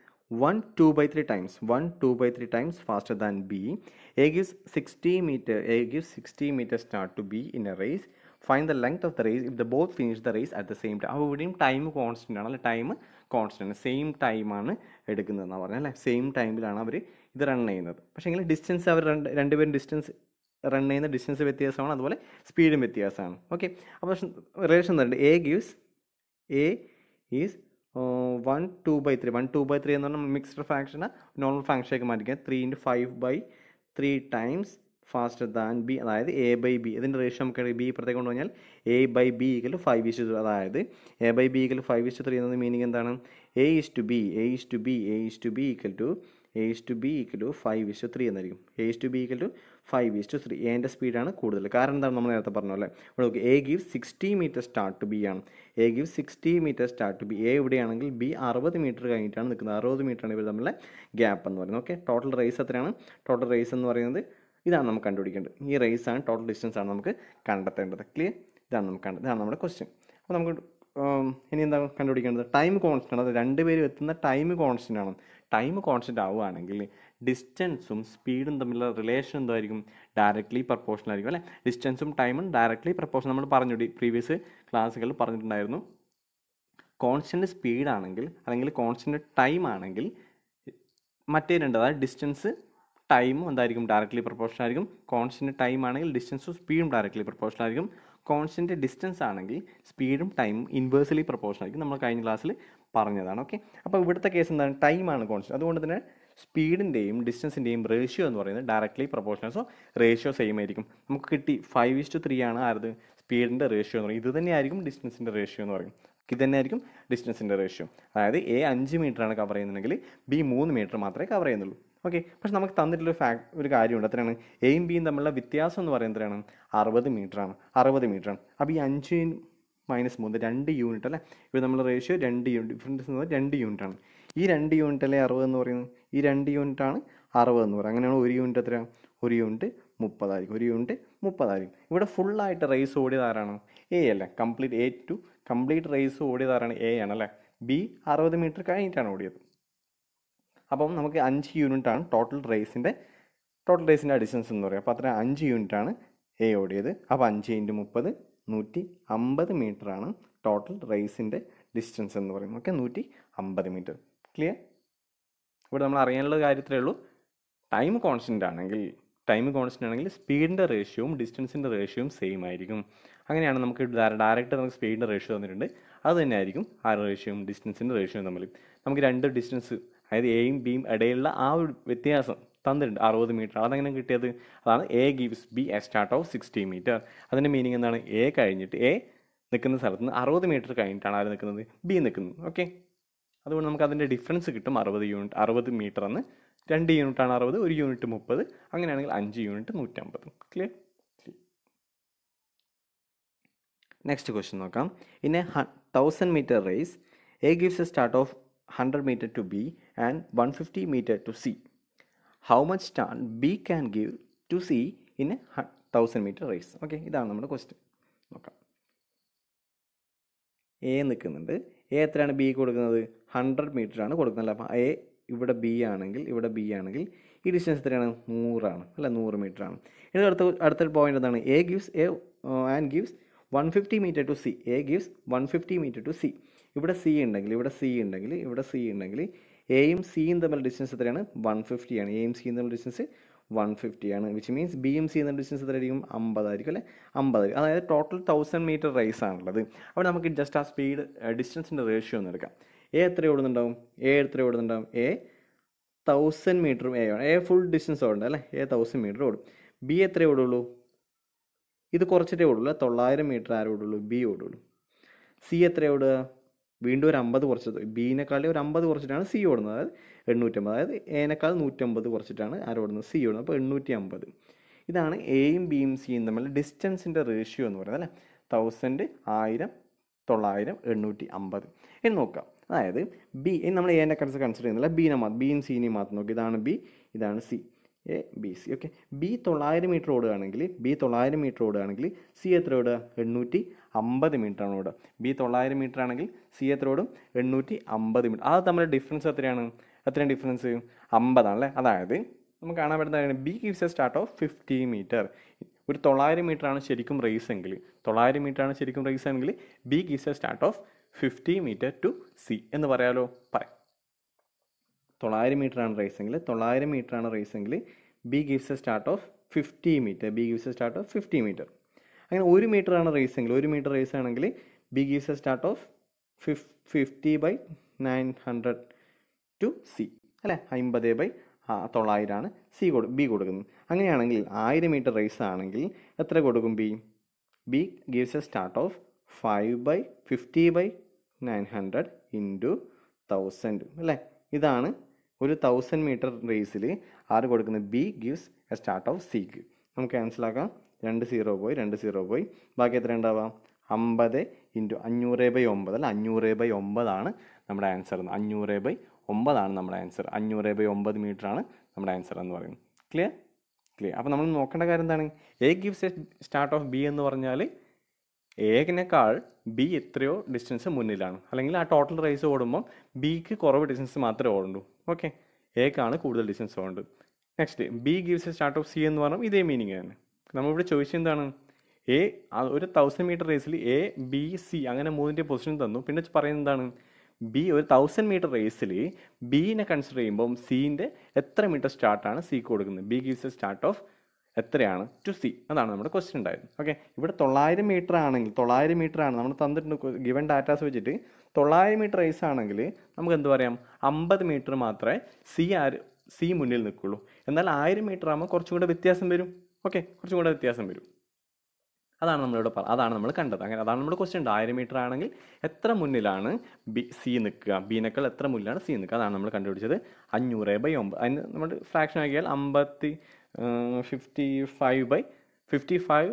one two by three times one two by three times faster than B A gives sixty metre A gives sixty metre start to B in a race find the length of the race if the both finish the race at the same time അപ്പോൾ ഇവിടെയും time constant ആണ് അല്ലെ time constant same ടൈമാണ് എടുക്കുന്നതെന്ന് പറഞ്ഞത് അല്ലേ same ടൈമിലാണ് അവർ ഇത് റൺ ചെയ്യുന്നത് പക്ഷേ എങ്കിൽ ഡിസ്റ്റൻസ് അവർ രണ്ട് രണ്ടുപേരും ഡിസ്റ്റൻസ് റൺ ചെയ്യുന്ന ഡിസ്റ്റൻസ് വ്യത്യാസമാണ് അതുപോലെ സ്പീഡും വ്യത്യാസമാണ് ഓക്കെ അപ്പോൾ റിലേഷൻ തരുന്നുണ്ട് A gives A is one two by three one two by three എന്ന് പറഞ്ഞാൽ മിക്സ്ഡ് ഫാക്ഷനെ നോർമൽ ഫാക്ഷനൊക്കെ മാറ്റിക്കാം three into five by three times faster than B അതായത് എ ബൈ ബി ഇതിൻ്റെ റേഷ്യോ നമുക്ക് ബി ഇപ്പുറത്തേക്ക് കൊണ്ടുപോയാൽ A by B equal five is to അതായത് A by B equal five is to three എന്നത് മീനിങ് എന്താണ് A is to B A is to B A is to B equal to A is to B equal to five is to three എന്നായിരിക്കും A is to B equal to five is to three എൻ്റെ സ്പീഡാണ് കൂടുതൽ കാരണം എന്താണ് നമ്മൾ നേരത്തെ പറഞ്ഞു അല്ലേ ഇവിടെ നോക്കി A give sixty metre start to B ആണ് A give sixty metre start to B A എവിടെയാണെങ്കിൽ ബി അറുപത് മീറ്റർ കഴിഞ്ഞിട്ടാണ് നിൽക്കുന്നത് അറുപത് മീറ്ററാണ് ഇവർ തമ്മിലെ ഗ്യാപ്പ് എന്ന് പറയുന്നത് ഓക്കെ ടോട്ടൽ റേസ് എത്രയാണ് ടോട്ടൽ റേസ് എന്ന് പറയുന്നത് ഇതാണ് നമുക്ക് കണ്ടുപിടിക്കേണ്ടത് ഈ റേസ് ആണ് ടോട്ടൽ ഡിസ്റ്റൻസ് ആണ് നമുക്ക് കണ്ടെത്തേണ്ടത് ക്ലിയർ ഇതാണ് നമുക്ക് കണ്ടത് ഇതാണ് നമ്മുടെ ക്വസ്റ്റ്യൻ അപ്പോൾ നമുക്ക് ഇനി എന്താ കണ്ടുപിടിക്കേണ്ടത് ടൈം കോൺസ്റ്റൻ്റ് രണ്ട് രണ്ടുപേരും എത്തുന്ന ടൈം കോൺസ്റ്റൻ്റ് ആണ് ടൈം കോൺസ്റ്റൻ്റ് ആവുകയാണെങ്കിൽ ഡിസ്റ്റൻസും സ്പീഡും തമ്മിലുള്ള റിലേഷൻ എന്തായിരിക്കും ഡയറക്ട്ലി പ്രപ്പോർഷൻ ആയിരിക്കും അല്ലേ ഡിസ്റ്റൻസും ടൈമും ഡയറക്ട്ലി പ്രപ്പോർഷൻ നമ്മൾ പറഞ്ഞു പ്രീവിയസ് ക്ലാസ്സുകളിൽ പറഞ്ഞിട്ടുണ്ടായിരുന്നു കോൺസ്റ്റൻറ്റ് സ്പീഡ് ആണെങ്കിൽ അല്ലെങ്കിൽ കോൺസ്റ്റൻറ്റ് ടൈം ആണെങ്കിൽ മറ്റേ രണ്ട് അതായത് ഡിസ്റ്റൻസ് ടൈമും എന്തായിരിക്കും ഡയറക്ട്ലി പ്രൊപ്പോർഷൻ ആയിരിക്കും കോൺസ്റ്റൻ്റ് ടൈം ആണെങ്കിൽ ഡിസ്റ്റൻസും സ്പീഡും ഡയറക്ട്ലി പ്രൊപ്പോർഷണൽ ആയിരിക്കും കോൺസ്റ്റൻ്റ് ഡിസ്റ്റൻസ് ആണെങ്കിൽ സ്പീഡും ടൈമും ഇൻവേഴ്സലി പ്രൊപ്പോർഷൻ ആയിരിക്കും നമ്മൾ കഴിഞ്ഞ ക്ലാസ്സിൽ പറഞ്ഞതാണ് ഓക്കെ അപ്പോൾ ഇവിടുത്തെ കേസ് എന്താണ് ടൈമാണ് കോൺസ്റ്റൻറ്റ് അതുകൊണ്ട് തന്നെ സ്പീഡിൻ്റെയും ഡിസ്റ്റൻസിൻ്റെയും റേഷ്യോ എന്ന് പറയുന്നത് directly proportional so ratio same ആയിരിക്കും നമുക്ക് കിട്ടി ഫൈവ് ഇസ്റ്റു ത്രീ ആണ് ആരത് സ്പീഡിൻ്റെ റേഷ്യോ എന്ന് പറയും ഇത് തന്നെയായിരിക്കും ഡിസ്റ്റൻസിൻ്റെ റേഷ്യോ എന്ന് പറയും ഇത് തന്നെയായിരിക്കും ഡിസ്റ്റൻസിൻ്റെ റേഷ്യോ അതായത് എ അഞ്ച് മീറ്ററാണ് കവർ ചെയ്യുന്നുണ്ടെങ്കിൽ ബി മൂന്ന് മീറ്റർ മാത്രമേ കവർ ചെയ്യുന്നുള്ളൂ ഓക്കെ പക്ഷെ നമുക്ക് തന്നിട്ടുള്ളൊരു ഫാക് ഒരു കാര്യമുണ്ട് എത്രയാണ് എയും ബിയും തമ്മിലുള്ള വ്യത്യാസം എന്ന് പറയുന്നത് എത്രയാണ് അറുപത് ആണ് അറുപത് ആണ് അപ്പോൾ ഈ അഞ്ച് മൈനസ് മൂന്ന് രണ്ട് യൂണിറ്റ് അല്ലേ ഇപ്പോൾ നമ്മൾ റേഷ്യോ രണ്ട് യൂണിറ്റ് ഡിഫറൻസ് എന്ന് പറഞ്ഞാൽ രണ്ട് യൂണിറ്റാണ് ഈ രണ്ട് യൂണിറ്റ് അല്ലേ അറുപത് എന്ന് പറയുന്നത് ഈ രണ്ട് യൂണിറ്റാണ് അറുപത് എന്ന് പറയുന്നത് അങ്ങനെയാണ് ഒരു യൂണിറ്റ് എത്രയാണ് ഒരു യൂണിറ്റ് മുപ്പതായിരിക്കും ഒരു യൂണിറ്റ് മുപ്പതായിരിക്കും ഇവിടെ ഫുള്ളായിട്ട് റേസ് ഓടിയത് ആരാണ് എ അല്ല complete A to complete race ഓടിയത് ആരാണ് എ ആണ് അല്ലേ ബി അറുപത് മീറ്റർ കഴിഞ്ഞിട്ടാണ് ഓടിയത് അപ്പം നമുക്ക് അഞ്ച് യൂണിറ്റ് ആണ് ടോട്ടൽ റേസിൻ്റെ ടോട്ടൽ റേസിൻ്റെ അഡിഷൻസ് എന്ന് പറയുക അപ്പോൾ അത്ര അഞ്ച് യൂണിറ്റ് ആണ് എ ഓടിയത് അപ്പോൾ അഞ്ച് ഇൻറ്റു മുപ്പത് നൂറ്റി അമ്പത് ആണ് ടോട്ടൽ റേസിൻ്റെ ഡിസ്റ്റൻസ് എന്ന് പറയുന്നത് ഓക്കെ നൂറ്റി അമ്പത് മീറ്റർ ക്ലിയർ ഇവിടെ നമ്മൾ അറിയാനുള്ള കാര്യത്തിലേ ഉള്ളൂ ടൈം കോൺസ്റ്റൻ്റ് ആണെങ്കിൽ ടൈം കോൺസ്റ്റൻ്റ് ആണെങ്കിൽ സ്പീഡിൻ്റെ റേഷ്യോയും ഡിസ്റ്റൻസിൻ്റെ റേഷ്യോയും സെയിം ആയിരിക്കും അങ്ങനെയാണ് നമുക്ക് ഡയറക്റ്റ് നമുക്ക് സ്പീഡിൻ്റെ റേഷ്യോ തന്നിട്ടുണ്ട് അത് തന്നെ ആയിരിക്കും ആ റേഷ്യോയും ഡിസ്റ്റൻസിൻ്റെ റേഷ്യോയും തമ്മിൽ നമുക്ക് രണ്ട് ഡിസ്റ്റൻസ് അതായത് എയും ബിയും ഇടയിലുള്ള ആ ഒരു വ്യത്യാസം തന്നിട്ടുണ്ട് അറുപത് മീറ്റർ അതെങ്ങനെ കിട്ടിയത് അതാണ് A gives B A start of sixty metre അതിൻ്റെ മീനിങ് എന്താണ് എ കഴിഞ്ഞിട്ട് എ നിൽക്കുന്ന സ്ഥലത്ത് നിന്ന് അറുപത് മീറ്റർ കഴിഞ്ഞിട്ടാണ് ആര് നിൽക്കുന്നത് ബി നിൽക്കുന്നത് ഓക്കെ അതുകൊണ്ട് നമുക്ക് അതിൻ്റെ ഡിഫറൻസ് കിട്ടും അറുപത് യൂണിറ്റ് അറുപത് മീറ്റർ എന്ന് രണ്ട് യൂണിറ്റ് ആണ് അറുപത് ഒരു യൂണിറ്റ് മുപ്പത് അങ്ങനെയാണെങ്കിൽ അഞ്ച് യൂണിറ്റ് നൂറ്റമ്പത് ക്ലിയർ നെക്സ്റ്റ് ക്വസ്റ്റ്യൻ നോക്കാം in a thousand metre race A gives A start of hundred metre to B and 150 meter to sea. How much turn B can give to sea in a 1000 meter race? Okay ഇതാണ് നമ്മുടെ question നോക്കാം A നിൽക്കുന്നുണ്ട് A എത്രയാണ് B കൊടുക്കുന്നത് hundred metre ആണ് കൊടുക്കുന്നത് അപ്പം A ഇവിടെ ബി ആണെങ്കിൽ ഇവിടെ ബി ആണെങ്കിൽ ഈ ഡിസ്റ്റൻസ് എത്രയാണ് നൂറാണ് അല്ല നൂറ് മീറ്റർ ആണ് ഇനി അടുത്ത അടുത്തൊരു പോയിന്റ് എന്താണ് A gives A and gives one fifty metre to C A gives one fifty metre to C ഇവിടെ സി ഉണ്ടെങ്കിൽ ഇവിടെ സി ഉണ്ടെങ്കിൽ ഇവിടെ സി ഉണ്ടെങ്കിൽ എയും സിയും തമ്മിൽ ഡിസ്റ്റൻസ് എത്രയാണ് വൺ ഫിഫ്റ്റിയാണ് എയും സിയും തമ്മിൽ ഡിസ്റ്റൻസ് വൺ ഫിഫ്റ്റിയാണ് which means B and C എന്ന ഡിസ്റ്റൻസ് എത്രയായിരിക്കും അമ്പതായിരിക്കും അല്ലെ അമ്പതായിരിക്കും അതായത് ടോട്ടൽ തൗസൻഡ് മീറ്റർ റേസ് ആണുള്ളത് അപ്പോൾ നമുക്ക് ജസ്റ്റ് ആ സ്പീഡ് ഡിസ്റ്റൻസിൻ്റെ റേഷ്യോ ഒന്ന് എടുക്കാം എ എത്ര ഓടുന്നുണ്ടാവും എ എത്ര ഓടുന്നുണ്ടാവും എ തൗസൻഡ് മീറ്ററും എ ആണ് എ ഫുൾ ഡിസ്റ്റൻസ് ഓടണ്ട അല്ലേ എ തൗസൻഡ് മീറ്റർ ഓടും ബി എത്ര ഓടുള്ളൂ ഇത് കുറച്ചിട്ടേ ഓടുള്ളൂ തൊള്ളായിരം മീറ്റർ ആരോടുള്ളൂ ബി ഓടുള്ളൂ സി എത്ര ഓടുക വീണ്ടും ഒരു അമ്പത് കുറച്ചത് ബീനേക്കാളും ഒരു അമ്പത് കുറച്ചിട്ടാണ് സി ഓടുന്നത് അതായത് എണ്ണൂറ്റമ്പത് അതായത് എനേക്കാൾ നൂറ്റമ്പത് കുറച്ചിട്ടാണ് ഓടുന്നത് സി ഓടുന്നത് അപ്പോൾ എണ്ണൂറ്റി അമ്പത് ഇതാണ് എയും ബിയും സിയും തമ്മിൽ ഡിസ്റ്റൻസിൻ്റെ റേഷ്യോ എന്ന് പറയുന്നത് അല്ലേ തൗസൻഡ് ആയിരം തൊള്ളായിരം എണ്ണൂറ്റി അമ്പത് എന്ന് നോക്കാം അതായത് ബി നമ്മൾ എൻ്റെ കൺസ് കൺസിഡർ ചെയ്യുന്നില്ല ബീനെ മാത്രം ബിയും സീനെയും മാത്രം നോക്കി ഇതാണ് ബി ഇതാണ് C A B C okay B തൊള്ളായിരം മീറ്റർ ഓടുകയാണെങ്കിൽ ബി തൊള്ളായിരം മീറ്റർ ഓടുകയാണെങ്കിൽ സി എത്ര ഓടുക എണ്ണൂറ്റി അമ്പത് ആണ് റോഡ് ബി തൊള്ളായിരം മീറ്റർ ആണെങ്കിൽ സി എത്രയോടും എണ്ണൂറ്റി അമ്പത് മീറ്റർ അത് തമ്മിലെ ഡിഫറൻസ് എത്രയാണ് എത്രയാണ് ഡിഫറൻസ് അമ്പതാണല്ലേ അതായത് നമുക്ക് കാണാൻ പറ്റുന്ന B gives A start of fifty metre ഒരു തൊള്ളായിരം ആണ് ശരിക്കും റേസ് എങ്കിൽ തൊള്ളായിരം ആണ് ശരിക്കും റേസ് ആണെങ്കിൽ B gives A start of fifty metre to C എന്ന് പറയാലോ പറയാം തൊള്ളായിരം ആണ് റേസ് എങ്കിൽ തൊള്ളായിരം ആണ് റേസ് എങ്കിൽ B gives A start of fifty metre B gives A start of fifty metre അങ്ങനെ ഒരു ആണ് റേസ് എങ്കിൽ ഒരു മീറ്റർ റേസ് ആണെങ്കിൽ B gives A start of fif fifty by nine hundred to C അല്ലേ അമ്പത് ബൈ ആണ് സി കൊടു ബി കൊടുക്കുന്നത് അങ്ങനെയാണെങ്കിൽ ആയിരം മീറ്റർ റേസ് ആണെങ്കിൽ എത്ര കൊടുക്കും B B gives A start of five by fifty by nine hundred into thousand അല്ലേ ഇതാണ് ഒരു തൗസൻഡ് മീറ്റർ റേസിൽ ആറ് കൊടുക്കുന്നത് B gives A start of C നമുക്ക് മനസ്സിലാക്കാം രണ്ട് സീറോ പോയി രണ്ട് സീറോ പോയി ബാക്കി എത്ര ഉണ്ടാവാം അമ്പത് ഇൻറ്റു അഞ്ഞൂറ് ബൈ ഒമ്പത് അല്ല അഞ്ഞൂറ് ബൈ ഒമ്പതാണ് നമ്മുടെ ആൻസർ എന്ന് അഞ്ഞൂറ് ബൈ ഒമ്പതാണ് നമ്മുടെ ആൻസർ അഞ്ഞൂറ് ബൈ ഒമ്പത് ആണ് നമ്മുടെ ആൻസർ എന്ന് പറയുന്നത് ക്ലിയർ ക്ലിയർ അപ്പോൾ നമ്മൾ നോക്കേണ്ട കാര്യം എന്താണ് A gives A start of B എന്ന് പറഞ്ഞാൽ എക്കിനേക്കാൾ ബി എത്രയോ ഡിസ്റ്റൻസ് മുന്നിലാണ് അല്ലെങ്കിൽ ആ ടോട്ടൽ റേസ് ഓടുമ്പം ബിക്ക് കുറവ് ഡിസ്റ്റൻസ് മാത്രമേ ഓടുള്ളൂ ഓക്കെ എക്കാണ് കൂടുതൽ ഡിസ്റ്റൻസ് ഓടുന്നത് next B gives A start of C എന്ന് പറഞ്ഞാൽ ഇതേ മീനിങ് തന്നെ നമ്മളിവിടെ ചോദിച്ചെന്താണ് എ ഒരു തൗസൻഡ് മീറ്റർ റേസിൽ എ ബി സി അങ്ങനെ മൂന്നിൻ്റെ പൊസിഷൻ തന്നു പിന്നെ പറയുന്നത് എന്താണ് ബി ഒരു തൗസൻഡ് മീറ്റർ റേസിൽ ബീനെ കൺസിഡർ ചെയ്യുമ്പം സീൻ്റെ എത്ര മീറ്റർ സ്റ്റാർട്ടാണ് സി കൊടുക്കുന്നത് B gives A start of എത്രയാണ് ടു സി അതാണ് നമ്മുടെ ക്വസ്റ്റ്യൻ ഉണ്ടായത് ഓക്കെ ഇവിടെ തൊള്ളായിരം മീറ്റർ ആണെങ്കിൽ തൊള്ളായിരം മീറ്റർ ആണ് നമ്മൾ തന്നിട്ടുണ്ട് ഗിവൻ ഡാറ്റാസ് വെച്ചിട്ട് തൊള്ളായിരം മീറ്റർ റേസ് ആണെങ്കിൽ നമുക്ക് എന്ത് പറയാം അമ്പത് മീറ്റർ മാത്രമേ സി ആര് സി മുന്നിൽ നിൽക്കുള്ളൂ എന്നാൽ ആയിരം മീറ്റർ ആകുമ്പോൾ കുറച്ചും കൂടെ വ്യത്യാസം വരും ഓക്കെ കുറച്ചും കൂടെ വ്യത്യാസം വരും അതാണ് നമ്മളിവിടെ പറ അതാണ് നമ്മൾ കണ്ടത് അങ്ങനെ അതാണ് നമ്മുടെ ക്വസ്റ്റ്യൻ ഉണ്ട് ആയിരം മീറ്റർ ആണെങ്കിൽ എത്ര മുന്നിലാണ് ബി സി നിൽക്കുക ബീനേക്കാൾ എത്ര മുന്നിലാണ് സി നിൽക്കുക അതാണ് നമ്മൾ കണ്ടുപിടിച്ചത് അഞ്ഞൂറ് ബൈ ഒമ്പത് അതിന് നമ്മൾ ഫ്രാക്ഷൻ ആക്കിയാൽ അമ്പത്തി fifty five by fifty five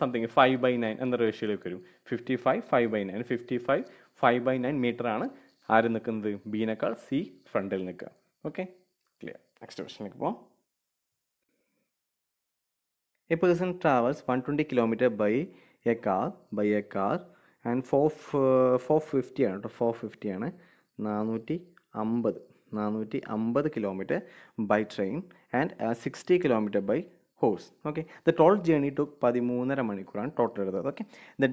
something five by nine എന്ന റേഷ്യോയിലേക്ക് വരും fifty five five by nine fifty five five by nine മീറ്ററാണ് ആര് നിൽക്കുന്നത് ബീനേക്കാൾ സി ഫ്രണ്ടിൽ നിൽക്കുക ഓക്കെ ക്ലിയർ നെക്സ്റ്റ് ക്വസ്റ്റിനിലേക്ക് പോകാം A person travels 120 km by a car, by a car and four four fifty ആണ് കേട്ടോ ഫോർ ഫിഫ്റ്റി ആണ് നാനൂറ്റി അമ്പത് നാനൂറ്റി അമ്പത് kilometre by train and sixty kilometre by horse okay the total journey to പതിമൂന്നര മണിക്കൂറാണ് ടോട്ടൽ എടുത്തത് okay the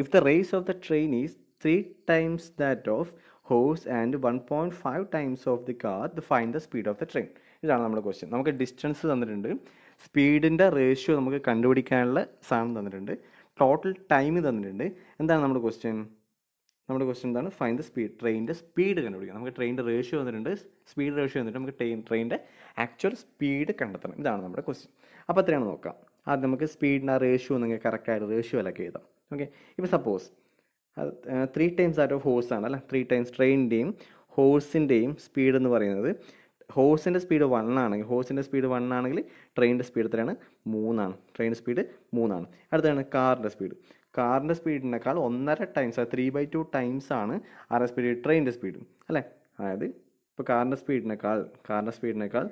if the race of the train is three times that of horse and one point five times of the car the fine the speed of the train ഇതാണ് നമ്മുടെ question നമുക്ക് distance തന്നിട്ടുണ്ട് സ്പീഡിൻ്റെ ratio നമുക്ക് കണ്ടുപിടിക്കാനുള്ള സാധനം തന്നിട്ടുണ്ട് total time തന്നിട്ടുണ്ട് എന്താണ് നമ്മുടെ ക്വസ്റ്റ്യൻ നമ്മുടെ ക്വസ്റ്റ്യൻ എന്താണ് ഫൈൻ ദ സ്പീഡ് ട്രെയിനിൻ്റെ സ്പീഡ് കണ്ടുപിടിക്കാം നമുക്ക് ട്രെയിനിൻ്റെ റേഷ്യോ വന്നിട്ടുണ്ട് സ്പീഡ് റേഷ്യോ വന്നിട്ട് നമുക്ക് ട്രെയിൻ ട്രെയിനിൻ്റെ ആക്ച്വൽ സ്പീഡ് കണ്ടെത്തണം ഇതാണ് നമ്മുടെ ക്വസ്റ്റ്യൻ അപ്പോൾ അത്രയാണ് നോക്കാം ആദ്യം നമുക്ക് സ്പീഡിൻ്റെ ആ റേഷ്യോ നിങ്ങൾക്ക് കറക്റ്റായിട്ട് റേഷ്യോ അല്ലെങ്കിൽ എഴുതാം ഓക്കെ ഇപ്പോൾ സപ്പോസ് ത്രീ ടൈംസ് ആയിട്ട് ഹോഴ്സാണ് അല്ല ത്രീ ടൈംസ് ട്രെയിനിൻ്റെയും ഹോഴ്സിൻ്റെയും സ്പീഡ് എന്ന് പറയുന്നത് ഹോഴ്സിൻ്റെ സ്പീഡ് വൺ ആണെങ്കിൽ ഹോഴ്സിൻ്റെ സ്പീഡ് വൺ ആണെങ്കിൽ ട്രെയിനിൻ്റെ സ്പീഡ് എത്രയാണ് മൂന്നാണ് ട്രെയിൻ സ്പീഡ് മൂന്നാണ് അടുത്താണ് കാറിൻ്റെ സ്പീഡ് കാറിൻ്റെ സ്പീഡിനേക്കാൾ ഒന്നര times three by two times ആണ് ആർ സ്പീഡ് ട്രെയിനിൻ്റെ സ്പീഡ് അല്ലേ അതായത് ഇപ്പോൾ കാറിൻ്റെ സ്പീഡിനേക്കാൾ കാറിൻ്റെ സ്പീഡിനേക്കാൾ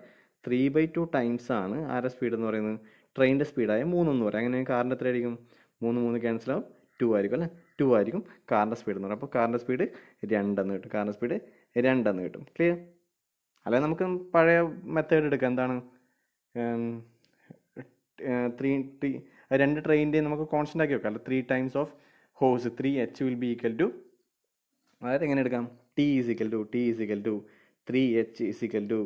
ത്രീ ബൈ ടു ടൈംസ് ആണ് ആർ സ്പീഡ് എന്ന് പറയുന്നത് ട്രെയിനിൻ്റെ സ്പീഡായ മൂന്നെന്ന് പറയും അങ്ങനെ കാറിൻ്റെ എത്ര ആയിരിക്കും മൂന്ന് മൂന്ന് ക്യാൻസൽ ആവും ടു ആയിരിക്കും അല്ലേ ടു ആയിരിക്കും കാറിൻ്റെ സ്പീഡ് എന്ന് പറയും അപ്പോൾ കാറിൻ്റെ സ്പീഡ് രണ്ടെന്ന് കിട്ടും കാറിൻ്റെ സ്പീഡ് രണ്ടെന്ന് കിട്ടും ക്ലിയർ അല്ലെങ്കിൽ നമുക്ക് പഴയ മെത്തേഡ് എടുക്കാം എന്താണ് ത്രീ ത്രീ രണ്ട് ട്രെയിനിൻ്റെയും നമുക്ക് കോൺസ്റ്റൻ്റ് ആക്കി വെക്കാം അല്ല three times of horse three H will be equal to അതായത് എങ്ങനെ എടുക്കാം T is equal to T is equal to three H is equal to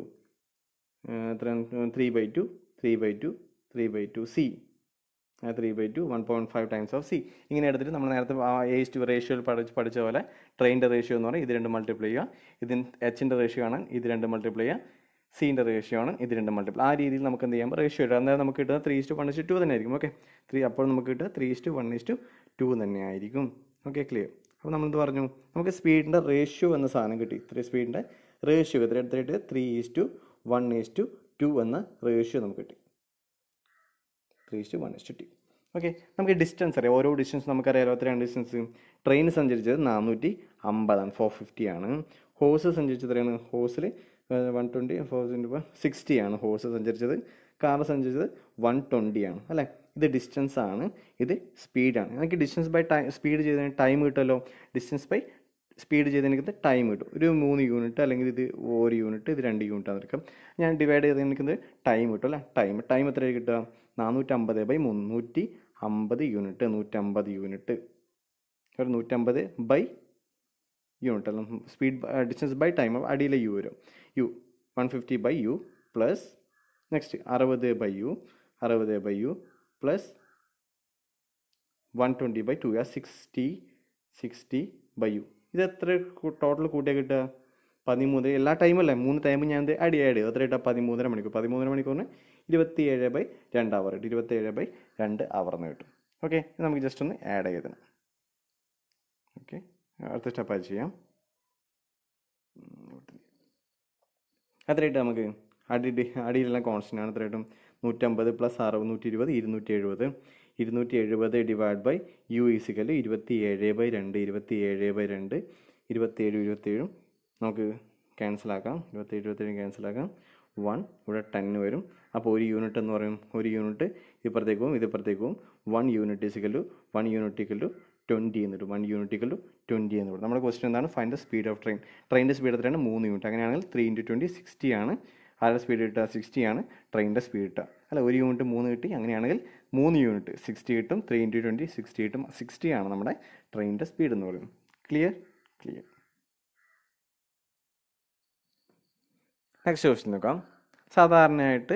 three by two three by two three by two C three by two one point five times of C ഇങ്ങനെ എടുത്തിട്ട് നമ്മൾ നേരത്തെ age to റേഷ്യോയിൽ പഠിച്ച് പഠിച്ച പോലെ ട്രെയിൻ്റെ ratio എന്ന് പറഞ്ഞാൽ ഇത് രണ്ട് മൾട്ടിപ്ലൈ ചെയ്യുക ഇതിന് എച്ചിൻ്റെ റേഷ്യോ ആണ് ഇത് രണ്ട് മൾട്ടിപ്ലൈ ചെയ്യുക സീൻ്റെ റേഷ്യോ ആണ് ഇത് രണ്ട് മൾട്ടിപ്ലൈ ആ രീതിയിൽ നമുക്ക് എന്ത് ചെയ്യാം റേഷ്യോ ഇടാം അന്നേരം നമുക്ക് കിട്ടുന്നത് three two one is to two തന്നെ ആയിരിക്കും ഓക്കെ ത്രീ അപ്പോൾ നമുക്ക് കിട്ടുക three two one is to two തന്നെ ആയിരിക്കും ഓക്കെ ക്ലിയർ അപ്പോൾ നമ്മളെന്ത് പറഞ്ഞു നമുക്ക് സ്പീഡിൻ്റെ റേഷ്യോ എന്ന സാധനം കിട്ടി ഇത്രയും സ്പീഡിൻ്റെ റേഷ്യോ ഇത്ര എടുത്തിട്ട് three two one two two എന്ന റേഷ്യോ നമുക്ക് കിട്ടി three two one two two okay നമുക്ക് ഡിസ്റ്റൻസ് അറിയാം ഓരോ ഡിസ്റ്റൻസ് നമുക്കറിയാം നമുക്കറിയാലോ രണ്ട് ഡിസ്റ്റൻസ് ട്രെയിൻ സഞ്ചരിച്ചത് നാനൂറ്റി അമ്പതാണ് ഫോർ ഫിഫ്റ്റി ആണ് ഹോഴ്സ് സഞ്ചരിച്ചത് എത്രയാണ് ഹോഴ്സിൽ വൺ ട്വൻറ്റി ഫോർ സിക്സ്റ്റി ആണ് ഹോഴ്സ് സഞ്ചരിച്ചത് കാർ സഞ്ചരിച്ചത് വൺ ട്വൻറ്റി ആണ് അല്ലേ ഇത് ഡിസ്റ്റൻസ് ആണ് ഇത് സ്പീഡാണ് എനിക്ക് ഡിസ്റ്റൻസ് ബൈ ടൈം സ്പീഡ് ചെയ്തതിന് ടൈം കിട്ടുമല്ലോ ഡിസ്റ്റൻസ് ബൈ സ്പീഡ് ചെയ്ത് എനിക്കത് ടൈം കിട്ടും ഒരു മൂന്ന് യൂണിറ്റ് അല്ലെങ്കിൽ ഇത് ഒരു യൂണിറ്റ് ഇത് രണ്ട് യൂണിറ്റ് ആണ് ഞാൻ ഡിവൈഡ് ചെയ്ത് എനിക്കത് ടൈം കിട്ടും അല്ലേ ടൈം ടൈം എത്ര കിട്ടുക നാനൂറ്റമ്പത് ബൈ മുന്നൂറ്റി അമ്പത് യൂണിറ്റ് നൂറ്റമ്പത് യൂണിറ്റ് ഒരു നൂറ്റമ്പത് ബൈ യൂണിറ്റ് അല്ല സ്പീഡ് ഡിസ്റ്റൻസ് ബൈ ടൈം അടിയിലെ യു വരും U one fifty by U plus next അറുപത് ബൈ യു അറുപത് by U plus one twenty by two ആ സിക്സ്റ്റി സിക്സ്റ്റി ബൈ യു ഇത് എത്ര ടോട്ടൽ കൂട്ടിയാൽ കിട്ടുക പതിമൂന്ന് എല്ലാ ടൈമല്ലേ മൂന്ന് ടൈം ഞാൻ ആഡ് ചെയ്യാം അത്ര കിട്ടുക പതിമൂന്നര മണിക്കൂർ പതിമൂന്നര മണിക്കൂറിന് ഇരുപത്തിയേഴ് ബൈ രണ്ട് അവർ കിട്ടും ഇരുപത്തിയേഴ് ബൈ രണ്ട് അവർന്ന് കിട്ടും ഓക്കെ നമുക്ക് ജസ്റ്റ് ഒന്ന് ആഡ് ചെയ്തണം ഓക്കെ അടുത്ത സ്റ്റെപ്പായി ചെയ്യാം അത്രയായിട്ട് നമുക്ക് അടി അടിയിലെല്ലാം കോൺസ്റ്റൻ്റ് ആണ് അത്രയായിട്ടും നൂറ്റമ്പത് പ്ലസ് അറുപത് നൂറ്റി ഇരുപത് ഇരുന്നൂറ്റി എഴുപത് ഇരുന്നൂറ്റി എഴുപത് ഡിവൈഡ് ബൈ യു ഈസിക്കൽ ഇരുപത്തി ഏഴ് ബൈ രണ്ട് ഇരുപത്തി ഏഴ് ബൈ രണ്ട് ഇരുപത്തേഴ് ഇരുപത്തേഴും നമുക്ക് ക്യാൻസലാക്കാം ഇരുപത്തി ഇരുപത്തേഴ് ഇരുപത്തേഴും ക്യാൻസലാക്കാം വൺ ഇവിടെ ടെന്ന് വരും അപ്പോൾ ഒരു യൂണിറ്റ് എന്ന് പറയും ഒരു യൂണിറ്റ് ഇപ്പുറത്തേക്കും ഇതിപ്പുറത്തേക്കും one unit is equal to one unit equal to twenty എന്നിട്ട് one unit equal to twenty എന്ന് പറയും നമ്മുടെ ക്വസ്റ്റൻ എന്താണ് fine the speed of train ട്രെയിനിൻ്റെ സ്പീഡ് എത്രയാണ് മൂന്ന് യൂണിറ്റ് അങ്ങനെയാണെങ്കിൽ ത്രീ ഇൻറ്റു ട്വൻറ്റി സിക്സ്റ്റി ആണ് ആരുടെ സ്പീഡ് കിട്ടുക സിക്സ്റ്റി ആണ് ട്രെയിനിൻ്റെ സ്പീഡ് കിട്ടുക അല്ല ഒരു യൂണിറ്റ് മൂന്ന് കിട്ടി അങ്ങനെയാണെങ്കിൽ മൂന്ന് യൂണിറ്റ് സിക്സ്റ്റി കിട്ടും ത്രീ ഇൻറ്റു ട്വൻറ്റി സിക്സ്റ്റി കിട്ടും സിക്സ്റ്റി ആണ് നമ്മുടെ ട്രെയിനിൻ്റെ സ്പീഡ് എന്ന് പറയുന്നത് ക്ലിയർ ക്ലിയർ നെക്സ്റ്റ് ക്വസ്റ്റ്യൻ നോക്കാം സാധാരണയായിട്ട്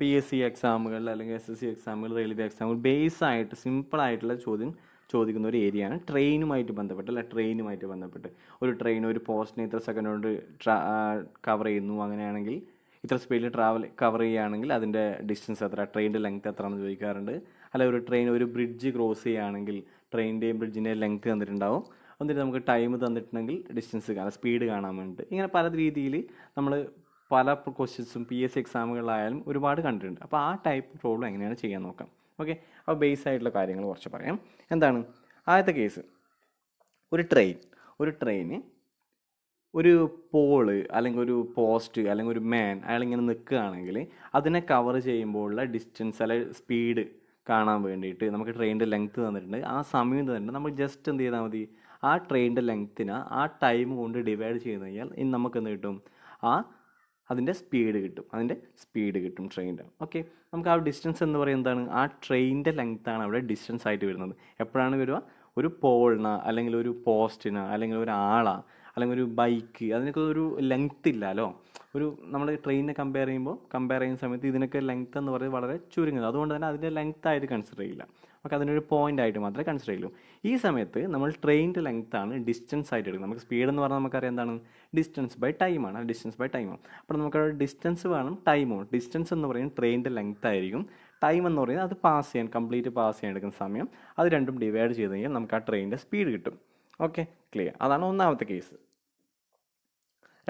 പി എസ് സി എക്സാമുകൾ അല്ലെങ്കിൽ എസ് എസ് സി എക്സാമുകൾ റെയിൽവേ എക്സാമുകൾ ബേസായിട്ട് സിമ്പിളായിട്ടുള്ള ചോദ്യം ചോദിക്കുന്ന ഒരു ഏരിയയാണ് ട്രെയിനുമായിട്ട് ബന്ധപ്പെട്ട് അല്ല ട്രെയിനുമായിട്ട് ബന്ധപ്പെട്ട് ഒരു ട്രെയിൻ ഒരു പോസ്റ്റിനെ ഇത്ര സെക്കൻഡ് കവർ ചെയ്യുന്നു അങ്ങനെയാണെങ്കിൽ ഇത്ര സ്പീഡിൽ ട്രാവൽ കവർ ചെയ്യുകയാണെങ്കിൽ അതിൻ്റെ ഡിസ്റ്റൻസ് എത്ര ട്രെയിനിൻ്റെ ലെങ്ത് എത്ര എന്ന് ചോദിക്കാറുണ്ട് അല്ല ഒരു ട്രെയിൻ ഒരു ബ്രിഡ്ജ് ക്രോസ് ചെയ്യുകയാണെങ്കിൽ ട്രെയിനിൻ്റെയും ബ്രിഡ്ജിൻ്റെയും ലെങ്ത് തന്നിട്ടുണ്ടാവും എന്നിട്ട് നമുക്ക് ടൈം തന്നിട്ടുണ്ടെങ്കിൽ ഡിസ്റ്റൻസ് കാണാം സ്പീഡ് കാണാൻ വേണ്ടിയിട്ട് ഇങ്ങനെ പല രീതിയിൽ നമ്മൾ പല ക്വസ്റ്റ്യൻസും പി എസ് സി എക്സാമുകളായാലും ഒരുപാട് കണ്ടിട്ടുണ്ട് അപ്പോൾ ആ ടൈപ്പ് പ്രോബ്ലം എങ്ങനെയാണ് ചെയ്യാൻ നോക്കാം ഓക്കെ അപ്പോൾ ബേസ് ആയിട്ടുള്ള കാര്യങ്ങൾ കുറച്ച് പറയാം എന്താണ് ആദ്യത്തെ കേസ് ഒരു ട്രെയിൻ ഒരു ട്രെയിന് ഒരു പോള് അല്ലെങ്കിൽ ഒരു പോസ്റ്റ് അല്ലെങ്കിൽ ഒരു മാൻ അയാളിങ്ങനെ നിൽക്കുകയാണെങ്കിൽ അതിനെ കവർ ചെയ്യുമ്പോഴുള്ള ഡിസ്റ്റൻസ് അല്ലെങ്കിൽ സ്പീഡ് കാണാൻ വേണ്ടിയിട്ട് നമുക്ക് ട്രെയിനിൻ്റെ ലെങ്ത്ത് തന്നിട്ടുണ്ട് ആ സമയം തന്നിട്ടുണ്ട് നമ്മൾ ജസ്റ്റ് എന്ത് ചെയ്താൽ മതി ആ ട്രെയിനിൻ്റെ ലെങ്ത്തിനെ ആ ടൈം കൊണ്ട് ഡിവൈഡ് ചെയ്ത് കഴിഞ്ഞാൽ ഇനി നമുക്ക് എന്ത് കിട്ടും ആ അതിൻ്റെ സ്പീഡ് കിട്ടും അതിൻ്റെ സ്പീഡ് കിട്ടും ട്രെയിനിൻ്റെ ഓക്കെ നമുക്ക് ആ ഡിസ്റ്റൻസ് എന്ന് പറയുന്നത് എന്താണ് ആ ട്രെയിനിൻ്റെ ലെങ്ത്താണ് അവിടെ ഡിസ്റ്റൻസ് ആയിട്ട് വരുന്നത് എപ്പോഴാണ് വരിക ഒരു പോളിന അല്ലെങ്കിൽ ഒരു പോസ്റ്റിന് അല്ലെങ്കിൽ ഒരു ആള അല്ലെങ്കിൽ ഒരു ബൈക്ക് അതിനൊക്കെ ഒരു ലെങ്ത് ഇല്ലല്ലോ ഒരു നമ്മൾ ട്രെയിനിനെ കമ്പയർ ചെയ്യുമ്പോൾ കമ്പയർ ചെയ്യുന്ന സമയത്ത് ഇതിനൊക്കെ ലെങ്ത് എന്ന് പറയുന്നത് വളരെ ചുരുങ്ങുന്നത് അതുകൊണ്ട് തന്നെ അതിൻ്റെ ലെങ്ത് ആയിട്ട് കൺസിഡർ ചെയ്യില്ല നമുക്ക് അതിനൊരു പോയിന്റ് ആയിട്ട് മാത്രമേ കൺസിഡർ ചെയ്യുള്ളൂ ഈ സമയത്ത് നമ്മൾ ട്രെയിനിൻ്റെ ലെങ്ത് ആണ് ഡിസ്റ്റൻസ് ആയിട്ട് എടുക്കുന്നത് നമുക്ക് സ്പീഡ് എന്ന് പറഞ്ഞാൽ നമുക്കറിയാം എന്താണ് ഡിസ്റ്റൻസ് ബൈ ടൈം ആണ് ഡിസ്റ്റൻസ് ബൈ ടൈം അപ്പോൾ നമുക്ക് ഡിസ്റ്റൻസ് വേണം ടൈമും ഡിസ്റ്റൻസ് എന്ന് പറയുന്നത് ട്രെയിനിൻ്റെ ലെങ്ത് ആയിരിക്കും ടൈം എന്ന് പറയുന്നത് അത് പാസ് ചെയ്യാൻ കംപ്ലീറ്റ് പാസ് ചെയ്യാൻ എടുക്കുന്ന സമയം അത് രണ്ടും ഡിവൈഡ് ചെയ്ത് കഴിഞ്ഞാൽ നമുക്ക് ആ ട്രെയിനിൻ്റെ സ്പീഡ് കിട്ടും ഓക്കെ ക്ലിയർ അതാണ് ഒന്നാമത്തെ കേസ്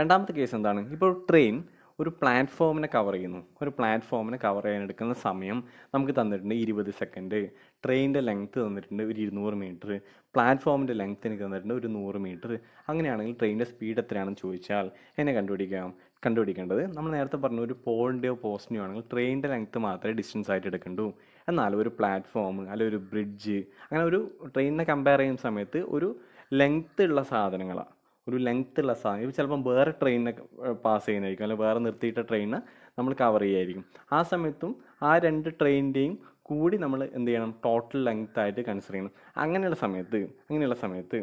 രണ്ടാമത്തെ കേസ് എന്താണ് ഇപ്പോൾ ട്രെയിൻ ഒരു പ്ലാറ്റ്ഫോമിനെ കവർ ചെയ്യുന്നു ഒരു പ്ലാറ്റ്ഫോമിനെ കവർ ചെയ്യാൻ എടുക്കുന്ന സമയം നമുക്ക് തന്നിട്ടുണ്ട് ഇരുപത് സെക്കൻഡ് ട്രെയിനിൻ്റെ ലെങ്ത്ത് തന്നിട്ടുണ്ട് ഒരു ഇരുന്നൂറ് മീറ്റർ പ്ലാറ്റ്ഫോമിൻ്റെ ലെങ്ത്ത് എനിക്ക് തന്നിട്ടുണ്ട് ഒരു നൂറ് മീറ്റർ അങ്ങനെയാണെങ്കിൽ ട്രെയിനിൻ്റെ സ്പീഡ് എത്രയാണെന്ന് ചോദിച്ചാൽ എന്നെ കണ്ടുപിടിക്കാം കണ്ടുപിടിക്കേണ്ടത് നമ്മൾ നേരത്തെ പറഞ്ഞ ഒരു പോളിൻ്റെയോ പോസ്റ്റിൻ്റെയോ ആണെങ്കിൽ ട്രെയിനിൻ്റെ ലെങ്ത്ത് മാത്രമേ ഡിസ്റ്റൻസ് ആയിട്ട് എടുക്കണ്ടൂ എന്നാൽ ഒരു പ്ലാറ്റ്ഫോം അല്ലെങ്കിൽ ഒരു ബ്രിഡ്ജ് അങ്ങനെ ഒരു ട്രെയിനിനെ കമ്പയർ ചെയ്യുന്ന സമയത്ത് ഒരു ലെങ്ത്ത് ഉള്ള സാധനങ്ങളാണ് ഒരു ഉള്ള സാധനം ചിലപ്പം വേറെ ട്രെയിനിനെ പാസ് ചെയ്യുന്നതായിരിക്കും അല്ലെങ്കിൽ വേറെ നിർത്തിയിട്ട ട്രെയിനിനെ നമ്മൾ കവർ ചെയ്യുമായിരിക്കും ആ സമയത്തും ആ രണ്ട് ട്രെയിനിൻ്റെയും കൂടി നമ്മൾ എന്ത് ചെയ്യണം ടോട്ടൽ ലെങ്ത് ആയിട്ട് കൺസിഡർ ചെയ്യണം അങ്ങനെയുള്ള സമയത്ത് അങ്ങനെയുള്ള സമയത്ത്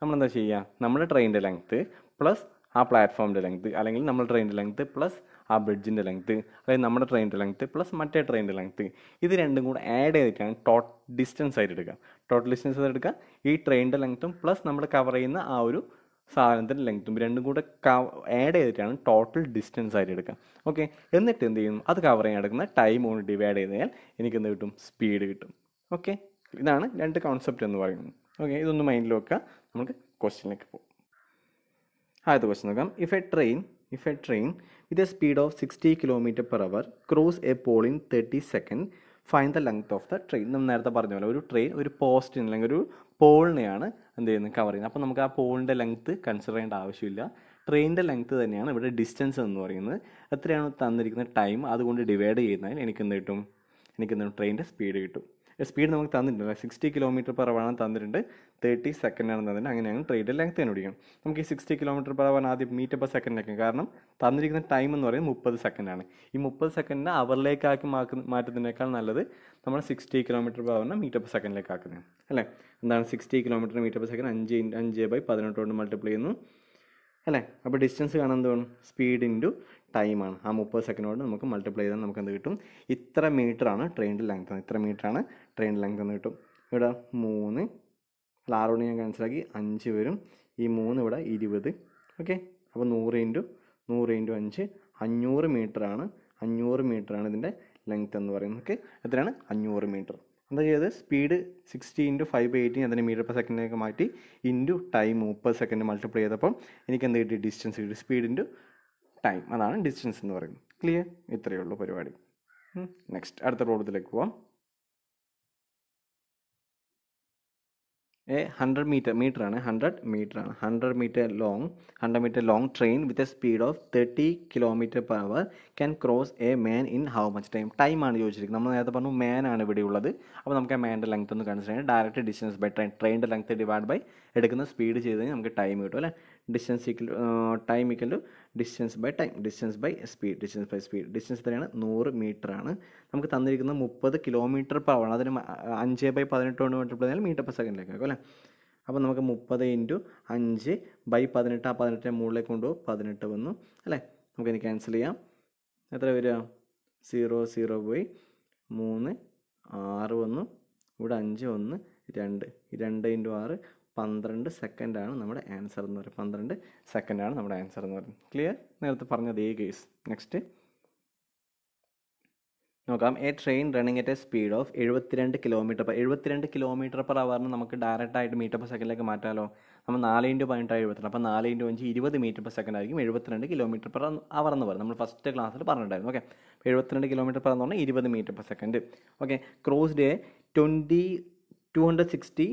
നമ്മൾ എന്താ ചെയ്യുക നമ്മുടെ ട്രെയിനിൻ്റെ ലെങ്ത്ത് പ്ലസ് ആ പ്ലാറ്റ്ഫോമിൻ്റെ ലെങ്ത്ത് അല്ലെങ്കിൽ നമ്മൾ ട്രെയിനിൻ്റെ ലെങ്ത്ത് പ്ലസ് ആ ബ്രിഡ്ജിൻ്റെ ലെങ്ത്ത് അല്ലെങ്കിൽ നമ്മുടെ ട്രെയിനിൻ്റെ ലെങ്ത്ത് പ്ലസ് മറ്റേ ട്രെയിനിൻ്റെ ലെങ്ത്ത് ഇത് രണ്ടും കൂടെ ആഡ് ചെയ്തിട്ടാണ് ടോട്ട് ഡിസ്റ്റൻസ് ആയിട്ട് എടുക്കുക ടോട്ടൽ ഡിസ്റ്റൻസ് ആയിട്ട് എടുക്കുക ഈ ട്രെയിനിൻ്റെ ലെങ്ത്തും പ്ലസ് നമ്മൾ കവർ ചെയ്യുന്ന ആ ഒരു സാധനത്തിൻ്റെ ലെങ്ത്തും രണ്ടും കൂടെ ആഡ് ചെയ്തിട്ടാണ് ടോട്ടൽ ഡിസ്റ്റൻസ് ആയിട്ട് എടുക്കുക ഓക്കെ എന്നിട്ട് എന്ത് ചെയ്യും അത് കവർ ചെയ്യാൻ എടുക്കുന്ന ടൈം ഓൺ ഡിവൈഡ് ചെയ്ത് കഴിഞ്ഞാൽ എനിക്കെന്ത് കിട്ടും സ്പീഡ് കിട്ടും ഓക്കെ ഇതാണ് രണ്ട് കോൺസെപ്റ്റ് എന്ന് പറയുന്നത് ഓക്കെ ഇതൊന്ന് മൈൻഡിൽ വെക്കുക നമുക്ക് ക്വസ്റ്റ്യനിലേക്ക് പോകും ആദ്യത്തെ ക്വസ്റ്റ്യൻ നോക്കാം if a train if a train with a speed of sixty kilometre per hour cross a pole in thirty second fine the length of the train നമ്മൾ നേരത്തെ പറഞ്ഞ പോലെ ഒരു ട്രെയിൻ ഒരു പോസ്റ്റിന് അല്ലെങ്കിൽ ഒരു പോളിനെയാണ് എന്ത് ചെയ്യുന്നത് കവർ ചെയ്യുന്നത് അപ്പോൾ നമുക്ക് ആ പോളിൻ്റെ ലെങ്ത്ത് കൺസിഡർ ചെയ്യേണ്ട ആവശ്യമില്ല ട്രെയിനിൻ്റെ ലെങ്ത്ത് തന്നെയാണ് ഇവിടെ ഡിസ്റ്റൻസ് എന്ന് പറയുന്നത് എത്രയാണ് തന്നിരിക്കുന്ന ടൈം അതുകൊണ്ട് ഡിവൈഡ് എനിക്ക് എന്ത് കിട്ടും എനിക്കെന്ത് ട്രെയിനിൻ്റെ സ്പീഡ് കിട്ടും സ്പീഡ് നമുക്ക് തന്നിട്ടുണ്ട് സിക്സ്റ്റി കിലോമീറ്റർ പെർ അവറാണ് തന്നിട്ടുണ്ട് തേർട്ടി സെക്കൻഡാണ് തന്നിട്ടുണ്ട് ഞങ്ങൾ ട്രെയിൻ്റെ ലെങ്ത് ഓടിക്കണം നമുക്ക് ഈ സിക്സ്റ്റി കിലോമീറ്റർ പെർ അവർ ആദ്യം മീറ്റർ പെർ സെക്കൻഡിലേക്ക് കാരണം തന്നിരിക്കുന്ന ടൈം എന്ന് പറയുന്നത് മുപ്പത് സെക്കൻഡാണ് ഈ മുപ്പത് സെക്കൻഡിനെ അവറിലേക്കാക്കി മാക്കുന്ന മാറ്റുന്നതിനേക്കാൾ നല്ലത് നമ്മൾ സിക്സ്റ്റി കിലോമീറ്റർ പെർ അവറിനെ മീറ്റർ പെർ സെക്കൻഡിലേക്ക് ആക്കുന്നത് അല്ലേ എന്താണ് sixty kilometre metre per second അഞ്ച് അഞ്ച് ബൈ പതിനെട്ട് കൊണ്ട് മൾട്ടിപ്ലൈ ചെയ്യുന്നു അല്ലേ അപ്പോൾ ഡിസ്റ്റൻസ് കാണാൻ തോന്നും സ്പീഡ് ഇൻറ്റു ടൈമാണ് ആ മുപ്പത് സെക്കൻഡ് കൊണ്ട് നമുക്ക് മൾട്ടിപ്ലൈ ചെയ്താൽ നമുക്ക് എന്ത് കിട്ടും ഇത്ര മീറ്ററാണ് ട്രെയിനിൻ്റെ ലെങ്ത് ഇത്ര മീറ്ററാണ് ട്രെയിൻ ലെങ്ത് എന്ന് കിട്ടും ഇവിടെ മൂന്ന് അല്ല ആറ് ഞാൻ മനസ്സിലാക്കി അഞ്ച് വരും ഈ മൂന്ന് ഇവിടെ ഇരുപത് ഓക്കെ അപ്പോൾ നൂറ് ഇൻറ്റു നൂറ് ഇൻറ്റു അഞ്ച് അഞ്ഞൂറ് ആണ് അഞ്ഞൂറ് ആണ് ഇതിൻ്റെ ലെങ്ത് എന്ന് പറയുന്നത് ഓക്കെ എത്രയാണ് അഞ്ഞൂറ് മീറ്റർ എന്താ ചെയ്തത് speed sixty into five by eighteen അതിൻ്റെ മീറ്റർ പെർ സെക്കൻഡിലേക്ക് മാറ്റി ഇൻറ്റു ടൈം മുപ്പത് സെക്കൻഡ് മൾട്ടിപ്ലൈ ചെയ്തപ്പം എനിക്ക് എന്ത് കിട്ടി ഡിസ്റ്റൻസ് കിട്ടി സ്പീഡ് ഇൻറ്റു ടൈം അതാണ് ഡിസ്റ്റൻസ് എന്ന് പറയുന്നത് ക്ലിയർ ഇത്രയേ ഉള്ളൂ പരിപാടി നെക്സ്റ്റ് അടുത്ത പ്രോബ്ലത്തിലേക്ക് പോവാം എ ഹൺഡ്രഡ് മീറ്റർ മീറ്റർ ആണ് ഹൺഡ്രഡ് മീറ്റർ ആണ് hundred metre long hundred metre long train with a speed of thirty kilometre per hour can cross a man in how much time time ആണ് ചോദിച്ചിരിക്കുന്നത് നമ്മൾ നേരത്തെ പറഞ്ഞു മാൻ ആണ് ഇവിടെ ഉള്ളത് അപ്പോൾ നമുക്ക് ആ മാൻ്റെ ലെങ്ത് ഒന്ന് കൺസിഡർ ചെയ്യാം ഡയറക്റ്റ് ഡിസ്റ്റൻസ് ബൈ ട്രെയിൻ ട്രെയിൻ്റെ ലെങ്ത് ഡിവൈഡ് ബൈ എടുക്കുന്ന സ്പീഡ് ചെയ്ത് കഴിഞ്ഞാൽ നമുക്ക് ടൈം കിട്ടും അല്ലേ distance equal time equal to distance by time distance by speed distance by speed distance എത്രയാണ് നൂറ് മീറ്റർ ആണ് നമുക്ക് തന്നിരിക്കുന്നത് മുപ്പത് കിലോമീറ്റർ പവർ അതിന് അഞ്ച് ബൈ പതിനെട്ട് കൊണ്ട് മീറ്റർ പറഞ്ഞാൽ മീറ്റർ പെർ സെക്കൻഡിലേക്ക് ആക്കും അല്ലേ അപ്പോൾ നമുക്ക് മുപ്പത് ഇൻറ്റു അഞ്ച് ബൈ പതിനെട്ട് ആ പതിനെട്ടിൻ്റെ മുകളിലേക്ക് കൊണ്ടുപോകും പതിനെട്ട് വന്നു അല്ലേ നമുക്കിനി ക്യാൻസൽ ചെയ്യാം എത്ര വരിക സീറോ സീറോ പോയി മൂന്ന് ആറ് വന്നു ഇവിടെ അഞ്ച് ഒന്ന് രണ്ട് രണ്ട് ഇൻറ്റു ആറ് പന്ത്രണ്ട് സെക്കൻഡാണ് നമ്മുടെ ആൻസർ എന്ന് പറയുന്നത് പന്ത്രണ്ട് സെക്കൻഡാണ് നമ്മുടെ ആൻസർ എന്ന് പറയുന്നത് ക്ലിയർ നേരത്തെ പറഞ്ഞത് അതേ കേസ് നെക്സ്റ്റ് നോക്കാം a train running at a speed of എഴുപത്തിരണ്ട് കിലോമീറ്റർ പെർ എഴുപത്തിരണ്ട് കിലോമീറ്റർ പെർ അവറിന് നമുക്ക് ഡയറക്റ്റായിട്ട് മീറ്റർ പെർ സെക്കൻഡിലേക്ക് മാറ്റാമല്ലോ നമ്മൾ നാല് ഇൻറ്റു പതിനെട്ടായി എഴുപത്തി അപ്പോൾ നാല് ഇൻറ്റു അഞ്ച് ഇരുപത് മീറ്റർ പെർ സെക്കൻഡ് ആയിരിക്കും എഴുപത്തിരണ്ട് കിലോമീറ്റർ പെർ അവർ എന്ന് പറയും നമ്മൾ ഫസ്റ്റ് ക്ലാസ്സിൽ പറഞ്ഞിട്ടുണ്ടായിരുന്നു ഓക്കെ എഴുപത്തിരണ്ട് കിലോമീറ്റർ പെർ എന്ന് പറഞ്ഞാൽ ഇരുപത് metre per second okay crossed twenty two hundred sixty